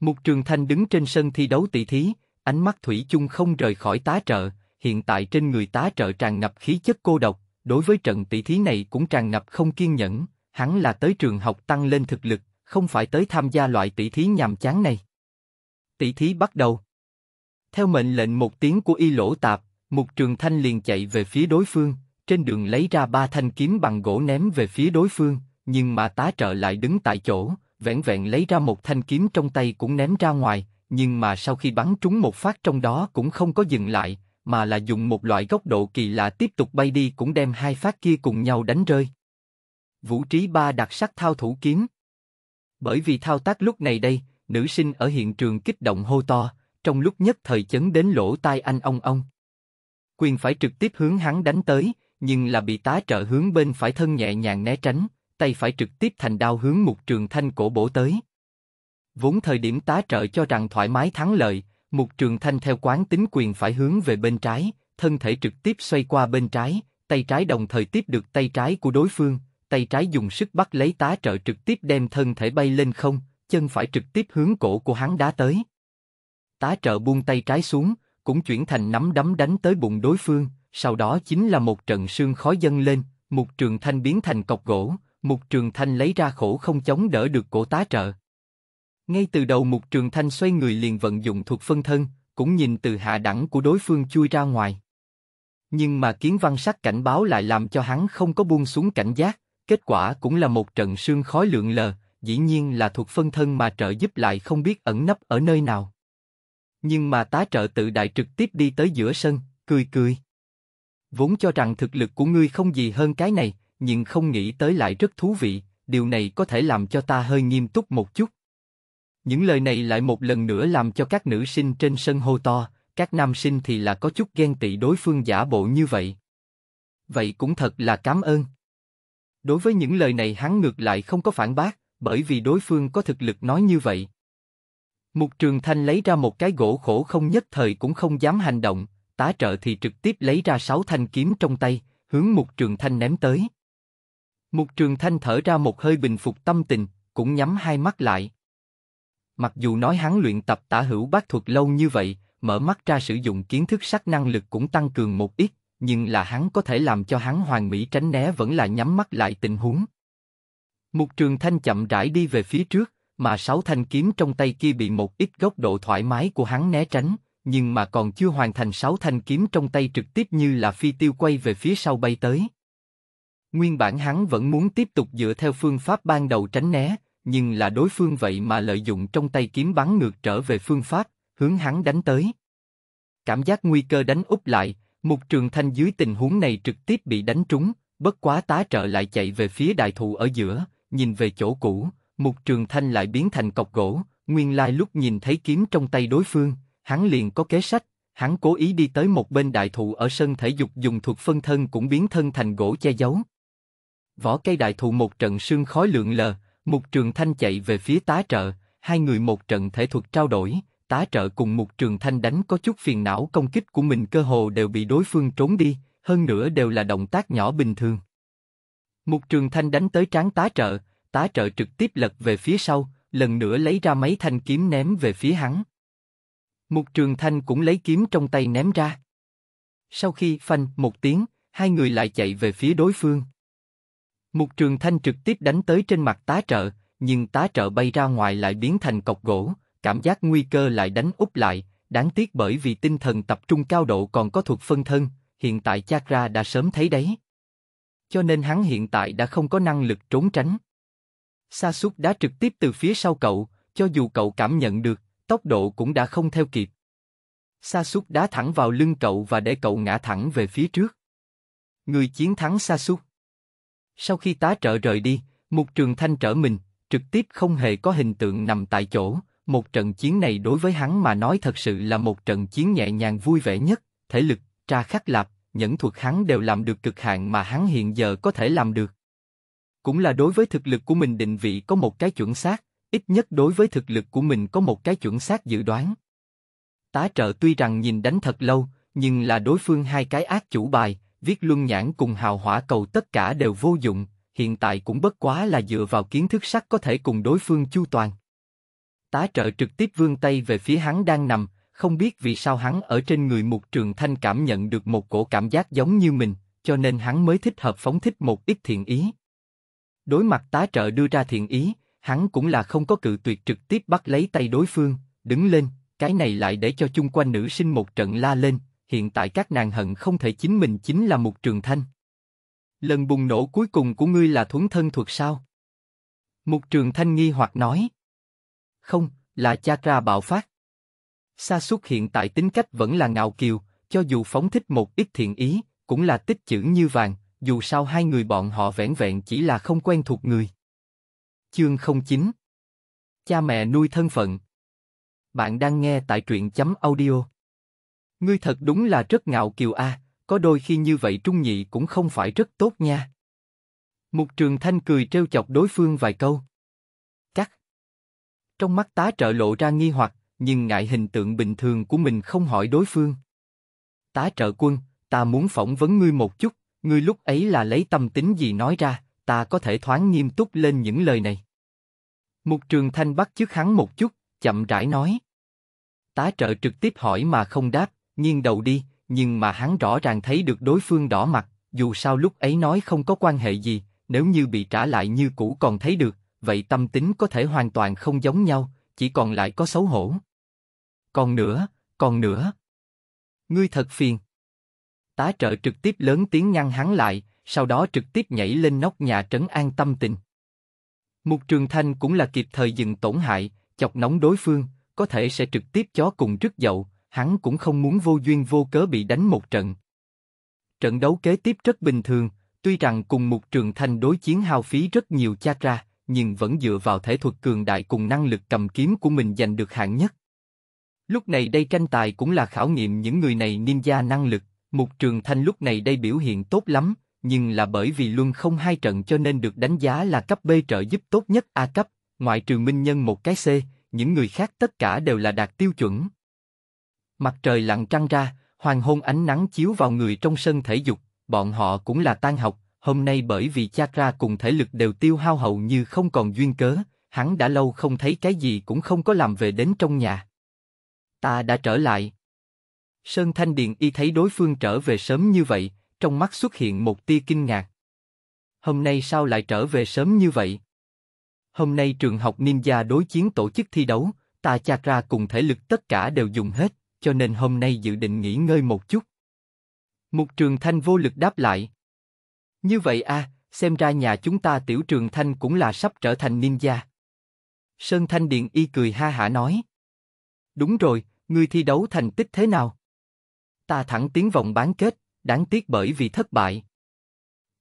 Mục Trường Thanh đứng trên sân thi đấu tỷ thí, ánh mắt thủy chung không rời khỏi tá trợ, hiện tại trên người tá trợ tràn ngập khí chất cô độc, đối với trận tỷ thí này cũng tràn ngập không kiên nhẫn, hắn là tới trường học tăng lên thực lực, không phải tới tham gia loại tỷ thí nhàm chán này. Tỷ thí bắt đầu. Theo mệnh lệnh một tiếng của y lỗ tạp, Mục Trường Thanh liền chạy về phía đối phương, trên đường lấy ra ba thanh kiếm bằng gỗ ném về phía đối phương, nhưng mà tá trợ lại đứng tại chỗ, vẹn vẹn lấy ra một thanh kiếm trong tay cũng ném ra ngoài, nhưng mà sau khi bắn trúng một phát trong đó cũng không có dừng lại, mà là dùng một loại góc độ kỳ lạ tiếp tục bay đi cũng đem hai phát kia cùng nhau đánh rơi. Vũ trí ba đặc sắc thao thủ kiếm. Bởi vì thao tác lúc này đây, nữ sinh ở hiện trường kích động hô to, trong lúc nhất thời chấn đến lỗ tai anh ông ông. Quyền phải trực tiếp hướng hắn đánh tới, nhưng là bị tá trợ hướng bên phải thân nhẹ nhàng né tránh, tay phải trực tiếp thành đao hướng Mục Trường Thanh cổ bổ tới. Vốn thời điểm tá trợ cho rằng thoải mái thắng lợi, Mục Trường Thanh theo quán tính quyền phải hướng về bên trái, thân thể trực tiếp xoay qua bên trái, tay trái đồng thời tiếp được tay trái của đối phương, tay trái dùng sức bắt lấy tá trợ trực tiếp đem thân thể bay lên không, chân phải trực tiếp hướng cổ của hắn đá tới. Tá trợ buông tay trái xuống, cũng chuyển thành nắm đấm đánh tới bụng đối phương, sau đó chính là một trận sương khói dâng lên, Mục Trường Thanh biến thành cọc gỗ, Mục Trường Thanh lấy ra khổ không chống đỡ được cổ tá trợ. Ngay từ đầu Mục Trường Thanh xoay người liền vận dụng thuật phân thân, cũng nhìn từ hạ đẳng của đối phương chui ra ngoài. Nhưng mà kiến văn sắc cảnh báo lại làm cho hắn không có buông xuống cảnh giác, kết quả cũng là một trận sương khói lượn lờ, dĩ nhiên là thuật phân thân mà trợ giúp lại không biết ẩn nấp ở nơi nào. Nhưng mà tá trợ tự đại trực tiếp đi tới giữa sân, cười cười. Vốn cho rằng thực lực của ngươi không gì hơn cái này, nhưng không nghĩ tới lại rất thú vị, điều này có thể làm cho ta hơi nghiêm túc một chút. Những lời này lại một lần nữa làm cho các nữ sinh trên sân hô to, các nam sinh thì là có chút ghen tị đối phương giả bộ như vậy. Vậy cũng thật là cảm ơn. Đối với những lời này hắn ngược lại không có phản bác, bởi vì đối phương có thực lực nói như vậy. Mục Trường Thanh lấy ra một cái gỗ khổ không nhất thời cũng không dám hành động, tá trợ thì trực tiếp lấy ra sáu thanh kiếm trong tay, hướng Mục Trường Thanh ném tới. Mục Trường Thanh thở ra một hơi bình phục tâm tình, cũng nhắm hai mắt lại. Mặc dù nói hắn luyện tập tả hữu bác thuật lâu như vậy, mở mắt ra sử dụng kiến thức sắc năng lực cũng tăng cường một ít, nhưng là hắn có thể làm cho hắn hoàn mỹ tránh né vẫn là nhắm mắt lại tình huống. Mục Trường Thanh chậm rãi đi về phía trước, mà sáu thanh kiếm trong tay kia bị một ít góc độ thoải mái của hắn né tránh, nhưng mà còn chưa hoàn thành sáu thanh kiếm trong tay trực tiếp như là phi tiêu quay về phía sau bay tới. Nguyên bản hắn vẫn muốn tiếp tục dựa theo phương pháp ban đầu tránh né, nhưng là đối phương vậy mà lợi dụng trong tay kiếm bắn ngược trở về phương pháp, hướng hắn đánh tới. Cảm giác nguy cơ đánh úp lại, một trường thanh dưới tình huống này trực tiếp bị đánh trúng, bất quá tá trợ lại chạy về phía đại thụ ở giữa, nhìn về chỗ cũ, một trường thanh lại biến thành cọc gỗ, nguyên lai lúc nhìn thấy kiếm trong tay đối phương, hắn liền có kế sách, hắn cố ý đi tới một bên đại thụ ở sân thể dục dùng thuật phân thân cũng biến thân thành gỗ che giấu. Vỏ cây đại thụ một trận sương khói lượn lờ, Mục Trường Thanh chạy về phía tá trợ, hai người một trận thể thuật trao đổi, tá trợ cùng Mục Trường Thanh đánh có chút phiền não công kích của mình cơ hồ đều bị đối phương trốn đi, hơn nữa đều là động tác nhỏ bình thường. Mục Trường Thanh đánh tới tráng tá trợ, tá trợ trực tiếp lật về phía sau, lần nữa lấy ra mấy thanh kiếm ném về phía hắn. Mục Trường Thanh cũng lấy kiếm trong tay ném ra. Sau khi phanh một tiếng, hai người lại chạy về phía đối phương. Mục Trường Thanh trực tiếp đánh tới trên mặt tá trợ, nhưng tá trợ bay ra ngoài lại biến thành cọc gỗ, cảm giác nguy cơ lại đánh úp lại, đáng tiếc bởi vì tinh thần tập trung cao độ còn có thuộc phân thân, hiện tại chakra đã sớm thấy đấy. Cho nên hắn hiện tại đã không có năng lực trốn tránh. Sa sút đá trực tiếp từ phía sau cậu, cho dù cậu cảm nhận được, tốc độ cũng đã không theo kịp. Sa Súc đá thẳng vào lưng cậu và để cậu ngã thẳng về phía trước. Người chiến thắng Sa Súc. Sau khi tá trợ rời đi, Mục Trường Thanh trở mình, trực tiếp không hề có hình tượng nằm tại chỗ. Một trận chiến này đối với hắn mà nói thật sự là một trận chiến nhẹ nhàng vui vẻ nhất, thể lực, tra khắc lạp, những thuật hắn đều làm được cực hạn mà hắn hiện giờ có thể làm được. Cũng là đối với thực lực của mình định vị có một cái chuẩn xác, ít nhất đối với thực lực của mình có một cái chuẩn xác dự đoán. Tá trợ tuy rằng nhìn đánh thật lâu, nhưng là đối phương hai cái ác chủ bài, viết luân nhãn cùng hào hỏa cầu tất cả đều vô dụng, hiện tại cũng bất quá là dựa vào kiến thức sắc có thể cùng đối phương chu toàn. Tá trợ trực tiếp vươn tay về phía hắn đang nằm, không biết vì sao hắn ở trên người mục trường thanh cảm nhận được một cổ cảm giác giống như mình, cho nên hắn mới thích hợp phóng thích một ít thiện ý. Đối mặt tá trợ đưa ra thiện ý, hắn cũng là không có cự tuyệt trực tiếp bắt lấy tay đối phương, đứng lên, cái này lại để cho chung quanh nữ sinh một trận la lên, hiện tại các nàng hận không thể chính mình chính là một trường thanh. Lần bùng nổ cuối cùng của ngươi là thuấn thân thuật sao? Một trường thanh nghi hoặc nói. Không, là chakra bạo phát. Sa xuất hiện tại tính cách vẫn là ngạo kiều, cho dù phóng thích một ít thiện ý, cũng là tích chữ như vàng, dù sao hai người bọn họ vẻn vẹn chỉ là không quen thuộc người. Chương 09 Cha mẹ nuôi thân phận Bạn đang nghe tại truyện chấm audio Ngươi thật đúng là rất ngạo kiều a, có đôi khi như vậy trung nhị cũng không phải rất tốt nha. Mục trường thanh cười trêu chọc đối phương vài câu. Chắc. Trong mắt tá trợ lộ ra nghi hoặc, nhưng ngại hình tượng bình thường của mình không hỏi đối phương. Tá trợ quân, ta muốn phỏng vấn ngươi một chút, ngươi lúc ấy là lấy tâm tính gì nói ra, ta có thể thoáng nghiêm túc lên những lời này. Mục Trường Thanh bắt chước hắn một chút, chậm rãi nói. Tá trợ trực tiếp hỏi mà không đáp, nghiêng đầu đi, nhưng mà hắn rõ ràng thấy được đối phương đỏ mặt, dù sao lúc ấy nói không có quan hệ gì, nếu như bị trả lại như cũ còn thấy được, vậy tâm tính có thể hoàn toàn không giống nhau, chỉ còn lại có xấu hổ. Còn nữa, còn nữa. Ngươi thật phiền. Tá trợ trực tiếp lớn tiếng ngăn hắn lại, sau đó trực tiếp nhảy lên nóc nhà trấn an tâm tình. Mục Trường Thanh cũng là kịp thời dừng tổn hại, chọc nóng đối phương, có thể sẽ trực tiếp chó cùng rứt dậu, hắn cũng không muốn vô duyên vô cớ bị đánh một trận. Trận đấu kế tiếp rất bình thường, tuy rằng cùng Mục Trường Thanh đối chiến hao phí rất nhiều cha ra, nhưng vẫn dựa vào thể thuật cường đại cùng năng lực cầm kiếm của mình giành được hạng nhất. Lúc này đây tranh tài cũng là khảo nghiệm những người này ninja năng lực, Mục Trường Thanh lúc này đây biểu hiện tốt lắm, nhưng là bởi vì luân không hai trận cho nên được đánh giá là cấp B trợ giúp tốt nhất A cấp, ngoại trừ Minh Nhân một cái C, những người khác tất cả đều là đạt tiêu chuẩn. Mặt trời lặng trăng ra, hoàng hôn ánh nắng chiếu vào người trong sân thể dục, bọn họ cũng là tan học, hôm nay bởi vì chakra cùng thể lực đều tiêu hao hầu như không còn duyên cớ, hắn đã lâu không thấy cái gì cũng không có làm về đến trong nhà. Ta đã trở lại. Sơn Thanh Điền y thấy đối phương trở về sớm như vậy, trong mắt xuất hiện một tia kinh ngạc. Hôm nay sao lại trở về sớm như vậy? Hôm nay trường học ninja đối chiến tổ chức thi đấu, ta chakra cùng thể lực tất cả đều dùng hết, cho nên hôm nay dự định nghỉ ngơi một chút. Mục Trường Thanh vô lực đáp lại. Như vậy a, à, xem ra nhà chúng ta tiểu Trường Thanh cũng là sắp trở thành ninja. Sơn Thanh Điện y cười ha hả nói. Đúng rồi, ngươi thi đấu thành tích thế nào? Ta thẳng tiến vòng bán kết đáng tiếc bởi vì thất bại.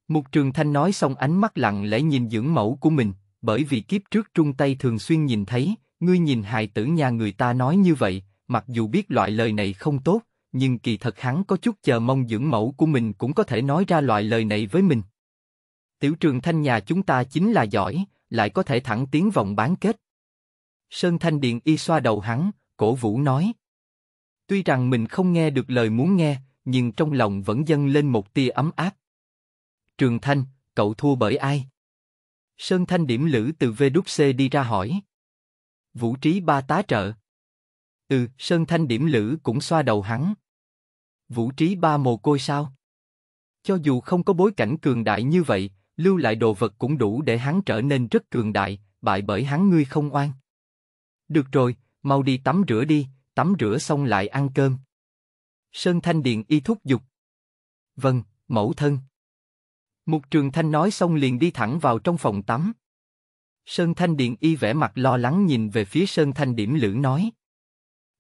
Mục Trường Thanh nói xong ánh mắt lặng lẽ nhìn dưỡng mẫu của mình, bởi vì kiếp trước trung tây thường xuyên nhìn thấy, ngươi nhìn hài tử nhà người ta nói như vậy, mặc dù biết loại lời này không tốt, nhưng kỳ thật hắn có chút chờ mong dưỡng mẫu của mình cũng có thể nói ra loại lời này với mình. Tiểu Trường Thanh nhà chúng ta chính là giỏi, lại có thể thẳng tiến vòng bán kết. Sơn Thanh Điện y xoa đầu hắn, cổ vũ nói. Tuy rằng mình không nghe được lời muốn nghe, nhưng trong lòng vẫn dâng lên một tia ấm áp. Trường Thanh, cậu thua bởi ai? Sơn Thanh điểm lữ từ VWC đi ra hỏi. Vũ Trí ba tá trợ. Ừ, Sơn Thanh điểm lữ cũng xoa đầu hắn. Vũ Trí ba mồ côi sao? Cho dù không có bối cảnh cường đại như vậy, lưu lại đồ vật cũng đủ để hắn trở nên rất cường đại, bại bởi hắn ngươi không oan. Được rồi, mau đi tắm rửa đi, tắm rửa xong lại ăn cơm. Sơn Thanh Điện y thúc giục. Vâng, mẫu thân. Mục Trường Thanh nói xong liền đi thẳng vào trong phòng tắm. Sơn Thanh Điện y vẻ mặt lo lắng nhìn về phía Sơn Thanh Điểm Lưỡng nói.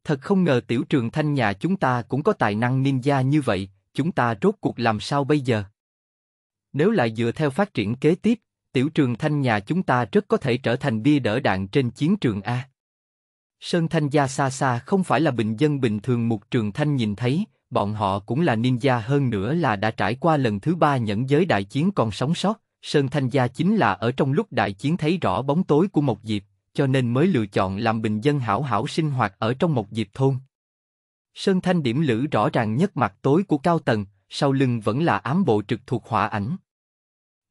Thật không ngờ tiểu trường thanh nhà chúng ta cũng có tài năng ninja như vậy, chúng ta rốt cuộc làm sao bây giờ? Nếu lại dựa theo phát triển kế tiếp, tiểu trường thanh nhà chúng ta rất có thể trở thành bia đỡ đạn trên chiến trường A. Sơn Thanh gia xa xa không phải là bình dân bình thường một trường thanh nhìn thấy, bọn họ cũng là ninja hơn nữa là đã trải qua lần thứ ba nhẫn giới đại chiến còn sống sót. Sơn Thanh gia chính là ở trong lúc đại chiến thấy rõ bóng tối của một diệp, cho nên mới lựa chọn làm bình dân hảo hảo sinh hoạt ở trong một diệp thôn. Sơn Thanh điểm lữ rõ ràng nhất mặt tối của cao tầng, sau lưng vẫn là ám bộ trực thuộc hỏa ảnh.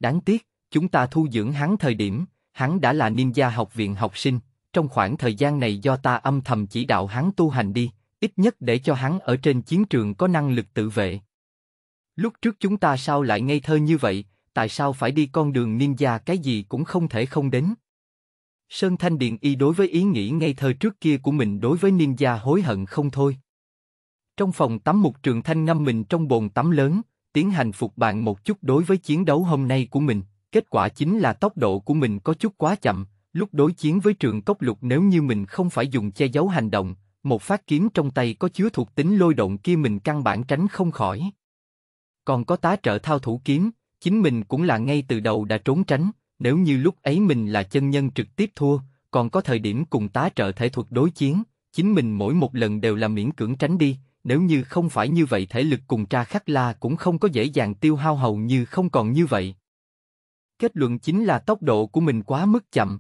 Đáng tiếc, chúng ta thu dưỡng hắn thời điểm, hắn đã là ninja học viện học sinh, trong khoảng thời gian này do ta âm thầm chỉ đạo hắn tu hành đi, ít nhất để cho hắn ở trên chiến trường có năng lực tự vệ. Lúc trước chúng ta sao lại ngây thơ như vậy, tại sao phải đi con đường ninja cái gì cũng không thể không đến. Sơn Thanh Điện Y đối với ý nghĩ ngây thơ trước kia của mình đối với ninja hối hận không thôi. Trong phòng tắm mục trường thanh ngâm mình trong bồn tắm lớn, tiến hành phục bạn một chút đối với chiến đấu hôm nay của mình, kết quả chính là tốc độ của mình có chút quá chậm, Lúc đối chiến với trường cốc lục nếu như mình không phải dùng che giấu hành động, một phát kiếm trong tay có chứa thuộc tính lôi động kia mình căn bản tránh không khỏi. Còn có tá trợ thao thủ kiếm, chính mình cũng là ngay từ đầu đã trốn tránh, nếu như lúc ấy mình là chân nhân trực tiếp thua, còn có thời điểm cùng tá trợ thể thuật đối chiến, chính mình mỗi một lần đều là miễn cưỡng tránh đi, nếu như không phải như vậy thể lực cùng tra khắc la cũng không có dễ dàng tiêu hao hầu như không còn như vậy. Kết luận chính là tốc độ của mình quá mức chậm,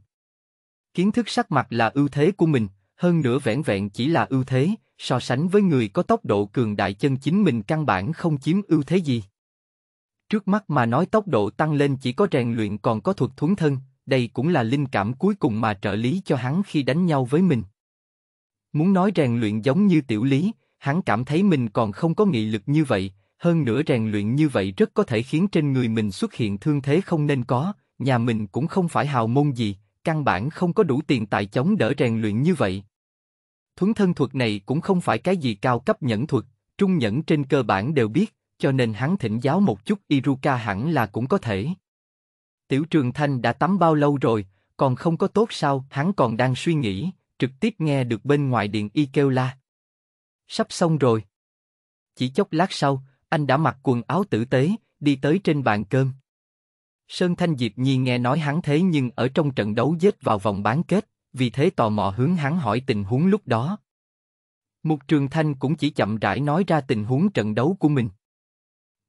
kiến thức sắc mặt là ưu thế của mình, hơn nữa vẻn vẹn chỉ là ưu thế, so sánh với người có tốc độ cường đại chân chính mình căn bản không chiếm ưu thế gì. Trước mắt mà nói tốc độ tăng lên chỉ có rèn luyện còn có thuật thuấn thân, đây cũng là linh cảm cuối cùng mà trợ lý cho hắn khi đánh nhau với mình. Muốn nói rèn luyện giống như tiểu lý, hắn cảm thấy mình còn không có nghị lực như vậy, hơn nữa rèn luyện như vậy rất có thể khiến trên người mình xuất hiện thương thế không nên có, nhà mình cũng không phải hào môn gì, căn bản không có đủ tiền tài chống đỡ rèn luyện như vậy. Thuấn thân thuật này cũng không phải cái gì cao cấp nhẫn thuật, trung nhẫn trên cơ bản đều biết, cho nên hắn thỉnh giáo một chút Iruka hẳn là cũng có thể. Tiểu Trường Thanh đã tắm bao lâu rồi, còn không có tốt sao, hắn còn đang suy nghĩ, trực tiếp nghe được bên ngoài điện y kêu la. Sắp xong rồi. Chỉ chốc lát sau, anh đã mặc quần áo tử tế, đi tới trên bàn cơm. Sơn Thanh Diệp Nhi nghe nói hắn thế nhưng ở trong trận đấu dết vào vòng bán kết, vì thế tò mò hướng hắn hỏi tình huống lúc đó. Mục Trường Thanh cũng chỉ chậm rãi nói ra tình huống trận đấu của mình.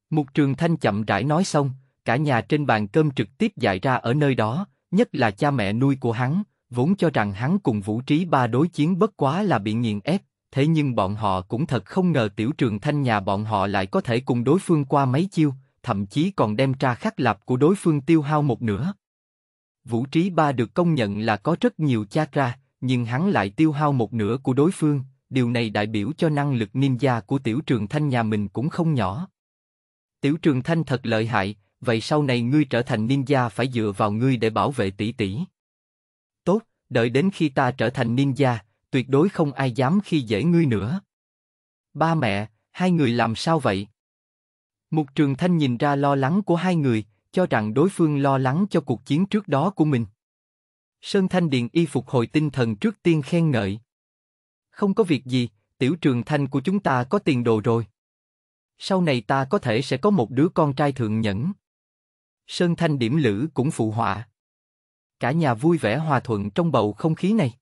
Mục Trường Thanh chậm rãi nói xong, cả nhà trên bàn cơm trực tiếp dạy ra ở nơi đó, nhất là cha mẹ nuôi của hắn, vốn cho rằng hắn cùng Vũ Trí ba đối chiến bất quá là bị nghiền ép, thế nhưng bọn họ cũng thật không ngờ Tiểu Trường Thanh nhà bọn họ lại có thể cùng đối phương qua mấy chiêu, thậm chí còn đem tra khắc lạp của đối phương tiêu hao một nửa. Vũ Trí Ba được công nhận là có rất nhiều chakra, nhưng hắn lại tiêu hao một nửa của đối phương, điều này đại biểu cho năng lực ninja của Tiểu Trường Thanh nhà mình cũng không nhỏ. Tiểu Trường Thanh thật lợi hại, vậy sau này ngươi trở thành ninja phải dựa vào ngươi để bảo vệ tỷ tỷ. Tốt, đợi đến khi ta trở thành ninja, tuyệt đối không ai dám khi dễ ngươi nữa. Ba mẹ, hai người làm sao vậy? Mục Trường Thanh nhìn ra lo lắng của hai người, cho rằng đối phương lo lắng cho cuộc chiến trước đó của mình. Sơn Thanh Điền y phục hồi tinh thần trước tiên khen ngợi. Không có việc gì, tiểu trường thanh của chúng ta có tiền đồ rồi. Sau này ta có thể sẽ có một đứa con trai thượng nhẫn. Sơn Thanh Điểm Lử cũng phụ họa. Cả nhà vui vẻ hòa thuận trong bầu không khí này.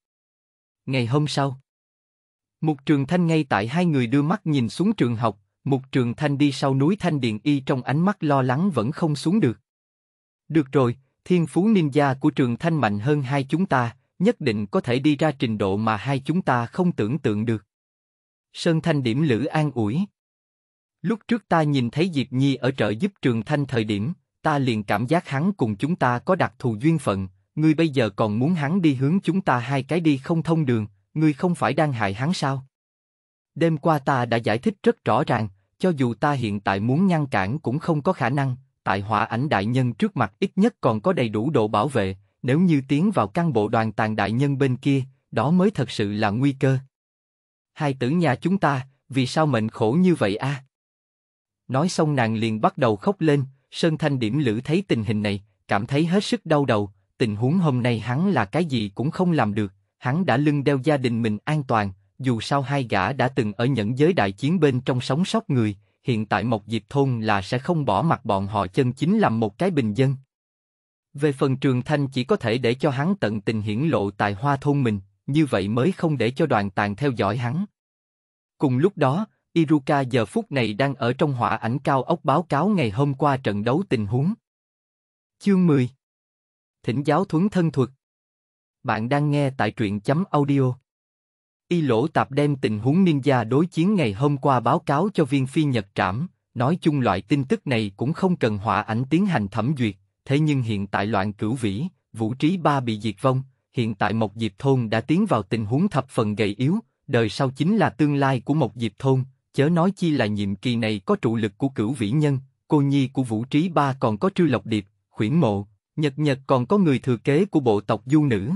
Ngày hôm sau, Mục Trường Thanh ngay tại hai người đưa mắt nhìn xuống trường học, Mục Trường Thanh đi sau núi Thanh Điền Y trong ánh mắt lo lắng vẫn không xuống được. Được rồi, thiên phú ninja của Trường Thanh mạnh hơn hai chúng ta, nhất định có thể đi ra trình độ mà hai chúng ta không tưởng tượng được. Sơn Thanh điểm Lữ an ủi. Lúc trước ta nhìn thấy Diệp Nhi ở trợ giúp Trường Thanh thời điểm, ta liền cảm giác hắn cùng chúng ta có đặc thù duyên phận, ngươi bây giờ còn muốn hắn đi hướng chúng ta hai cái đi không thông đường, ngươi không phải đang hại hắn sao? Đêm qua ta đã giải thích rất rõ ràng, cho dù ta hiện tại muốn ngăn cản cũng không có khả năng, tại hỏa ảnh đại nhân trước mặt ít nhất còn có đầy đủ độ bảo vệ, nếu như tiến vào căn bộ đoàn tàng đại nhân bên kia, đó mới thật sự là nguy cơ. Hai tử nhà chúng ta, vì sao mệnh khổ như vậy a? À? Nói xong nàng liền bắt đầu khóc lên, Sơn Thanh điểm lữ thấy tình hình này, cảm thấy hết sức đau đầu, tình huống hôm nay hắn là cái gì cũng không làm được, hắn đã lưng đeo gia đình mình an toàn, dù sao hai gã đã từng ở những giới đại chiến bên trong sống sót người, hiện tại một Diệp Thôn là sẽ không bỏ mặt bọn họ chân chính làm một cái bình dân. Về phần Trường Thanh chỉ có thể để cho hắn tận tình hiển lộ tài hoa thôn mình, như vậy mới không để cho đoàn tàn theo dõi hắn. Cùng lúc đó, Iruka giờ phút này đang ở trong hỏa ảnh cao ốc báo cáo ngày hôm qua trận đấu tình huống. Chương 10 Thỉnh giáo thuấn thân thuật Bạn đang nghe tại truyện chấm audio Y Lỗ Tạp đem tình huống ninja đối chiến ngày hôm qua báo cáo cho viên phi Nhật Trảm, nói chung loại tin tức này cũng không cần hỏa ảnh tiến hành thẩm duyệt, thế nhưng hiện tại loạn cửu vĩ, vũ trí ba bị diệt vong, hiện tại một Diệp Thôn đã tiến vào tình huống thập phần gầy yếu, đời sau chính là tương lai của một Diệp Thôn, chớ nói chi là nhiệm kỳ này có trụ lực của cửu vĩ nhân, cô nhi của vũ trí ba còn có trư lộc điệp, khuyển mộ, nhật nhật còn có người thừa kế của bộ tộc du nữ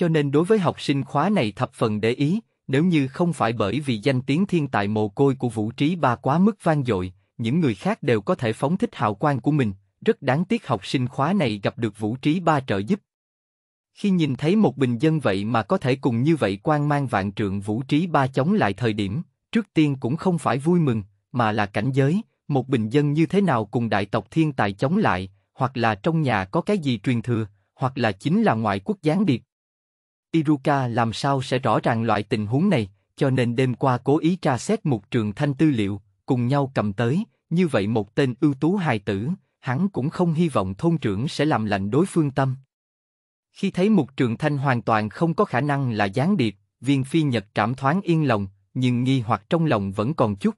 cho nên đối với học sinh khóa này thập phần để ý, nếu như không phải bởi vì danh tiếng thiên tài mồ côi của Vũ Trí Ba quá mức vang dội, những người khác đều có thể phóng thích hào quang của mình, rất đáng tiếc học sinh khóa này gặp được Vũ Trí Ba trợ giúp. Khi nhìn thấy một bình dân vậy mà có thể cùng như vậy quan mang vạn trượng Vũ Trí Ba chống lại thời điểm, trước tiên cũng không phải vui mừng, mà là cảnh giới, một bình dân như thế nào cùng đại tộc thiên tài chống lại, hoặc là trong nhà có cái gì truyền thừa, hoặc là chính là ngoại quốc gián điệp, Iruka làm sao sẽ rõ ràng loại tình huống này, cho nên đêm qua cố ý tra xét một trường thanh tư liệu, cùng nhau cầm tới, như vậy một tên ưu tú hài tử, hắn cũng không hy vọng thôn trưởng sẽ làm lạnh đối phương tâm. Khi thấy một trường thanh hoàn toàn không có khả năng là gián điệp, viên phi nhật cảm thoáng yên lòng, nhưng nghi hoặc trong lòng vẫn còn chút.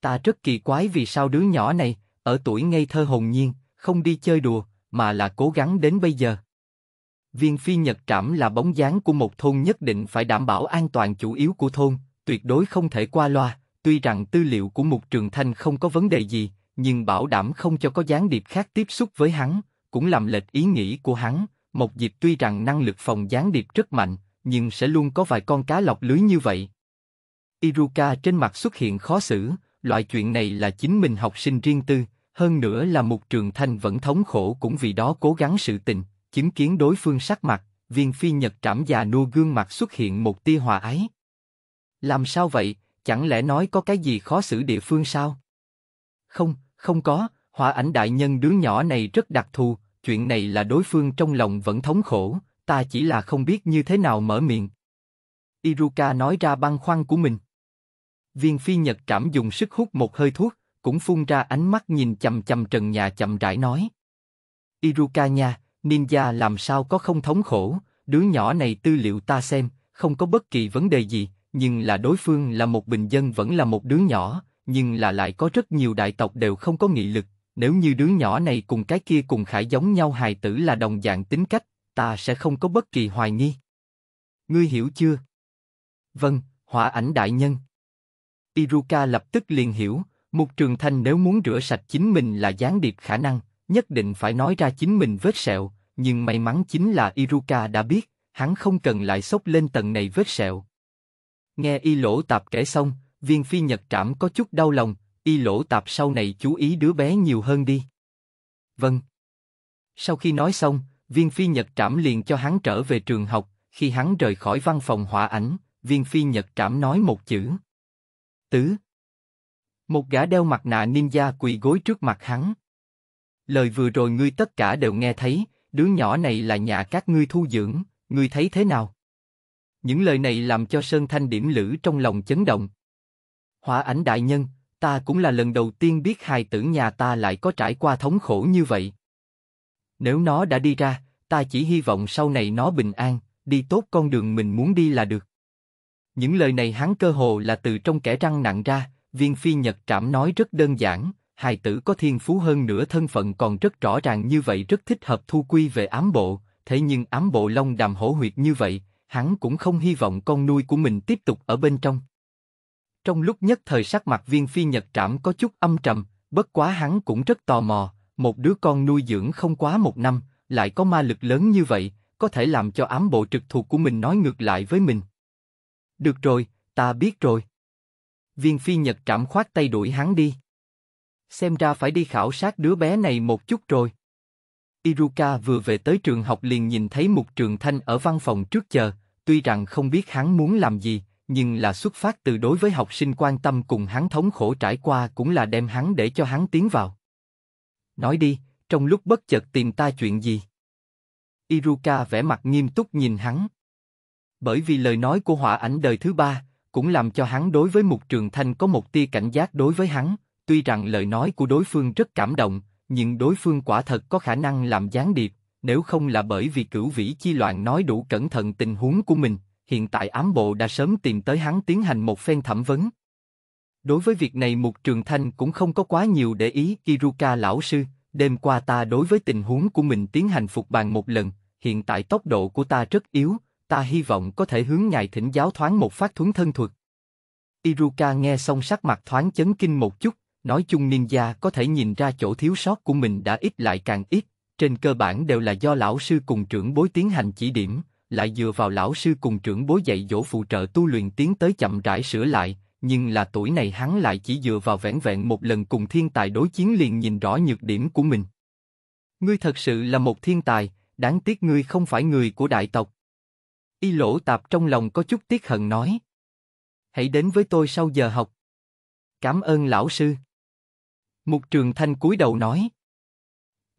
Ta rất kỳ quái vì sao đứa nhỏ này, ở tuổi ngây thơ hồn nhiên, không đi chơi đùa, mà là cố gắng đến bây giờ. Viên phi nhật trảm là bóng dáng của một thôn nhất định phải đảm bảo an toàn chủ yếu của thôn, tuyệt đối không thể qua loa, tuy rằng tư liệu của Mục Trường Thanh không có vấn đề gì, nhưng bảo đảm không cho có gián điệp khác tiếp xúc với hắn, cũng làm lệch ý nghĩ của hắn. Một dịp tuy rằng năng lực phòng gián điệp rất mạnh, nhưng sẽ luôn có vài con cá lọc lưới như vậy. Iruka trên mặt xuất hiện khó xử, loại chuyện này là chính mình học sinh riêng tư, hơn nữa là Mục Trường Thanh vẫn thống khổ cũng vì đó cố gắng sự tình, chứng kiến đối phương sắc mặt, viên phi nhật trảm già nua gương mặt xuất hiện một tia hòa ái. Làm sao vậy, chẳng lẽ nói có cái gì khó xử địa phương sao? Không, không có, hòa ảnh đại nhân đứa nhỏ này rất đặc thù, chuyện này là đối phương trong lòng vẫn thống khổ, ta chỉ là không biết như thế nào mở miệng. Iruka nói ra băng khoăn của mình. Viên phi nhật trảm dùng sức hút một hơi thuốc, cũng phun ra ánh mắt nhìn chầm chầm trần nhà chậm rãi nói. Iruka nha, Ninja làm sao có không thống khổ, đứa nhỏ này tư liệu ta xem, không có bất kỳ vấn đề gì, nhưng là đối phương là một bình dân vẫn là một đứa nhỏ, nhưng là lại có rất nhiều đại tộc đều không có nghị lực, nếu như đứa nhỏ này cùng cái kia cùng khải giống nhau hài tử là đồng dạng tính cách, ta sẽ không có bất kỳ hoài nghi. Ngươi hiểu chưa? Vâng, hỏa ảnh đại nhân. Iruka lập tức liền hiểu, một trường thanh nếu muốn rửa sạch chính mình là gián điệp khả năng, nhất định phải nói ra chính mình vết sẹo, nhưng may mắn chính là Iruka đã biết, hắn không cần lại sốc lên tầng này vết sẹo. Nghe y lỗ tạp kể xong, viên phi nhật trảm có chút đau lòng, y lỗ tạp sau này chú ý đứa bé nhiều hơn đi. Vâng. Sau khi nói xong, viên phi nhật trảm liền cho hắn trở về trường học, khi hắn rời khỏi văn phòng hỏa ảnh, viên phi nhật trảm nói một chữ. Tứ. Một gã đeo mặt nạ ninja quỳ gối trước mặt hắn. Lời vừa rồi ngươi tất cả đều nghe thấy, đứa nhỏ này là nhà các ngươi thu dưỡng, ngươi thấy thế nào? Những lời này làm cho Sơn Thanh điểm lữ trong lòng chấn động. Hỏa ảnh đại nhân, ta cũng là lần đầu tiên biết hài tử nhà ta lại có trải qua thống khổ như vậy. Nếu nó đã đi ra, ta chỉ hy vọng sau này nó bình an, đi tốt con đường mình muốn đi là được. Những lời này hắn cơ hồ là từ trong kẻ răng nặng ra, viên phi nhật trảm nói rất đơn giản, hài tử có thiên phú hơn nữa thân phận còn rất rõ ràng như vậy rất thích hợp thu quy về ám bộ, thế nhưng ám bộ long đàm hổ huyệt như vậy, hắn cũng không hy vọng con nuôi của mình tiếp tục ở bên trong. Trong lúc nhất thời sắc mặt viên phi nhật trảm có chút âm trầm, bất quá hắn cũng rất tò mò, một đứa con nuôi dưỡng không quá một năm, lại có ma lực lớn như vậy, có thể làm cho ám bộ trực thuộc của mình nói ngược lại với mình. Được rồi, ta biết rồi. Viên phi nhật trảm khoát tay đuổi hắn đi. Xem ra phải đi khảo sát đứa bé này một chút rồi. Iruka vừa về tới trường học liền nhìn thấy Mục Trường Thanh ở văn phòng trước chờ, tuy rằng không biết hắn muốn làm gì, nhưng là xuất phát từ đối với học sinh quan tâm cùng hắn thống khổ trải qua cũng là đem hắn để cho hắn tiến vào. Nói đi, trong lúc bất chợt tìm ta chuyện gì? Iruka vẻ mặt nghiêm túc nhìn hắn. Bởi vì lời nói của họa ảnh đời thứ ba, cũng làm cho hắn đối với Mục Trường Thanh có một tia cảnh giác đối với hắn, Tuy rằng lời nói của đối phương rất cảm động, nhưng đối phương quả thật có khả năng làm gián điệp, nếu không là bởi vì cửu vĩ chi loạn nói đủ cẩn thận tình huống của mình, hiện tại ám bộ đã sớm tìm tới hắn tiến hành một phen thẩm vấn. Đối với việc này Mục Trường Thanh cũng không có quá nhiều để ý, Iruka lão sư, đêm qua ta đối với tình huống của mình tiến hành phục bàn một lần, hiện tại tốc độ của ta rất yếu, ta hy vọng có thể hướng ngài thỉnh giáo thoáng một phát thuấn thân thuật. Iruka nghe xong sắc mặt thoáng chấn kinh một chút, Nói chung ninja có thể nhìn ra chỗ thiếu sót của mình đã ít lại càng ít, trên cơ bản đều là do lão sư cùng trưởng bối tiến hành chỉ điểm, lại dựa vào lão sư cùng trưởng bối dạy dỗ phụ trợ tu luyện tiến tới chậm rãi sửa lại, nhưng là tuổi này hắn lại chỉ dựa vào vẻn vẹn một lần cùng thiên tài đối chiến liền nhìn rõ nhược điểm của mình. Ngươi thật sự là một thiên tài, đáng tiếc ngươi không phải người của đại tộc. Y lỗ tạp trong lòng có chút tiếc hận nói. Hãy đến với tôi sau giờ học. Cảm ơn lão sư. Mục Trường Thanh cúi đầu nói.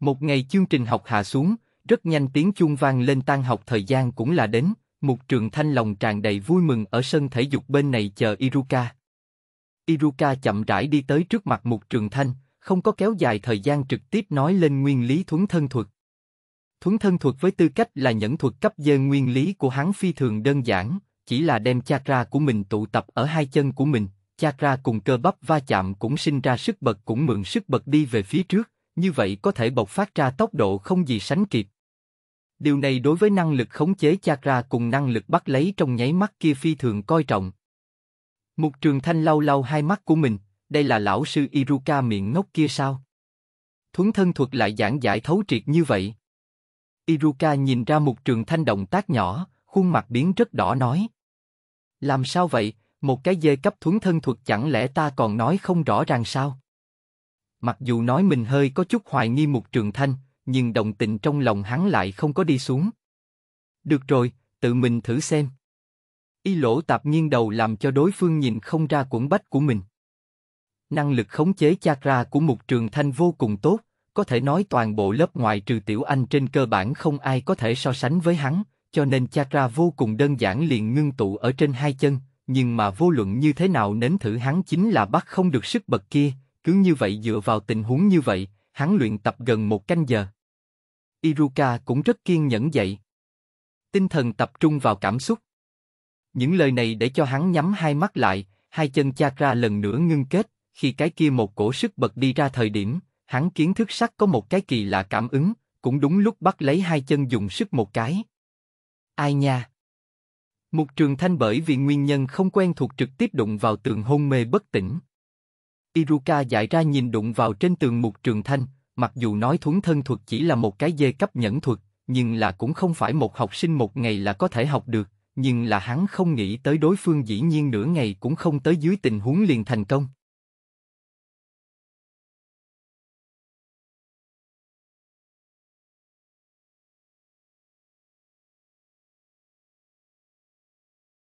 Một ngày chương trình học hạ xuống, rất nhanh tiếng chuông vang lên tan học thời gian cũng là đến, Mục Trường Thanh lòng tràn đầy vui mừng ở sân thể dục bên này chờ Iruka. Iruka chậm rãi đi tới trước mặt Mục Trường Thanh, không có kéo dài thời gian trực tiếp nói lên nguyên lý thuấn thân thuật. Thuấn thân thuật với tư cách là nhẫn thuật cấp dơ nguyên lý của hắn phi thường đơn giản, chỉ là đem chakra của mình tụ tập ở hai chân của mình, chakra cùng cơ bắp va chạm cũng sinh ra sức bật cũng mượn sức bật đi về phía trước, như vậy có thể bộc phát ra tốc độ không gì sánh kịp. Điều này đối với năng lực khống chế chakra cùng năng lực bắt lấy trong nháy mắt kia phi thường coi trọng. Mục Trường Thanh lau lau hai mắt của mình, đây là lão sư Iruka miệng ngốc kia sao? Thuấn thân thuật lại giảng giải thấu triệt như vậy. Iruka nhìn ra Mục Trường Thanh động tác nhỏ, khuôn mặt biến rất đỏ nói. Làm sao vậy, một cái dê cấp thuấn thân thuật chẳng lẽ ta còn nói không rõ ràng sao? Mặc dù nói mình hơi có chút hoài nghi Mục Trường Thanh, nhưng đồng tình trong lòng hắn lại không có đi xuống. Được rồi, tự mình thử xem. Y lỗ tạp nghiêng đầu làm cho đối phương nhìn không ra cuộn bách của mình. Năng lực khống chế chakra của Mục Trường Thanh vô cùng tốt, có thể nói toàn bộ lớp ngoài trừ tiểu anh trên cơ bản không ai có thể so sánh với hắn, cho nên chakra vô cùng đơn giản liền ngưng tụ ở trên hai chân, nhưng mà vô luận như thế nào nến thử hắn chính là bắt không được sức bật kia, cứ như vậy dựa vào tình huống như vậy, hắn luyện tập gần một canh giờ. Iruka cũng rất kiên nhẫn dậy. Tinh thần tập trung vào cảm xúc. Những lời này để cho hắn nhắm hai mắt lại, hai chân chakra lần nữa ngưng kết, khi cái kia một cổ sức bật đi ra thời điểm, hắn kiến thức sắc có một cái kỳ lạ cảm ứng, cũng đúng lúc bắt lấy hai chân dùng sức một cái. Ai nha! Mục Trường Thanh bởi vì nguyên nhân không quen thuộc trực tiếp đụng vào tường hôn mê bất tỉnh. Iruka giải ra nhìn đụng vào trên tường Mục Trường Thanh, mặc dù nói thuấn thân thuật chỉ là một cái dê cấp nhẫn thuật, nhưng là cũng không phải một học sinh một ngày là có thể học được, nhưng là hắn không nghĩ tới đối phương dĩ nhiên nửa ngày cũng không tới dưới tình huống liền thành công.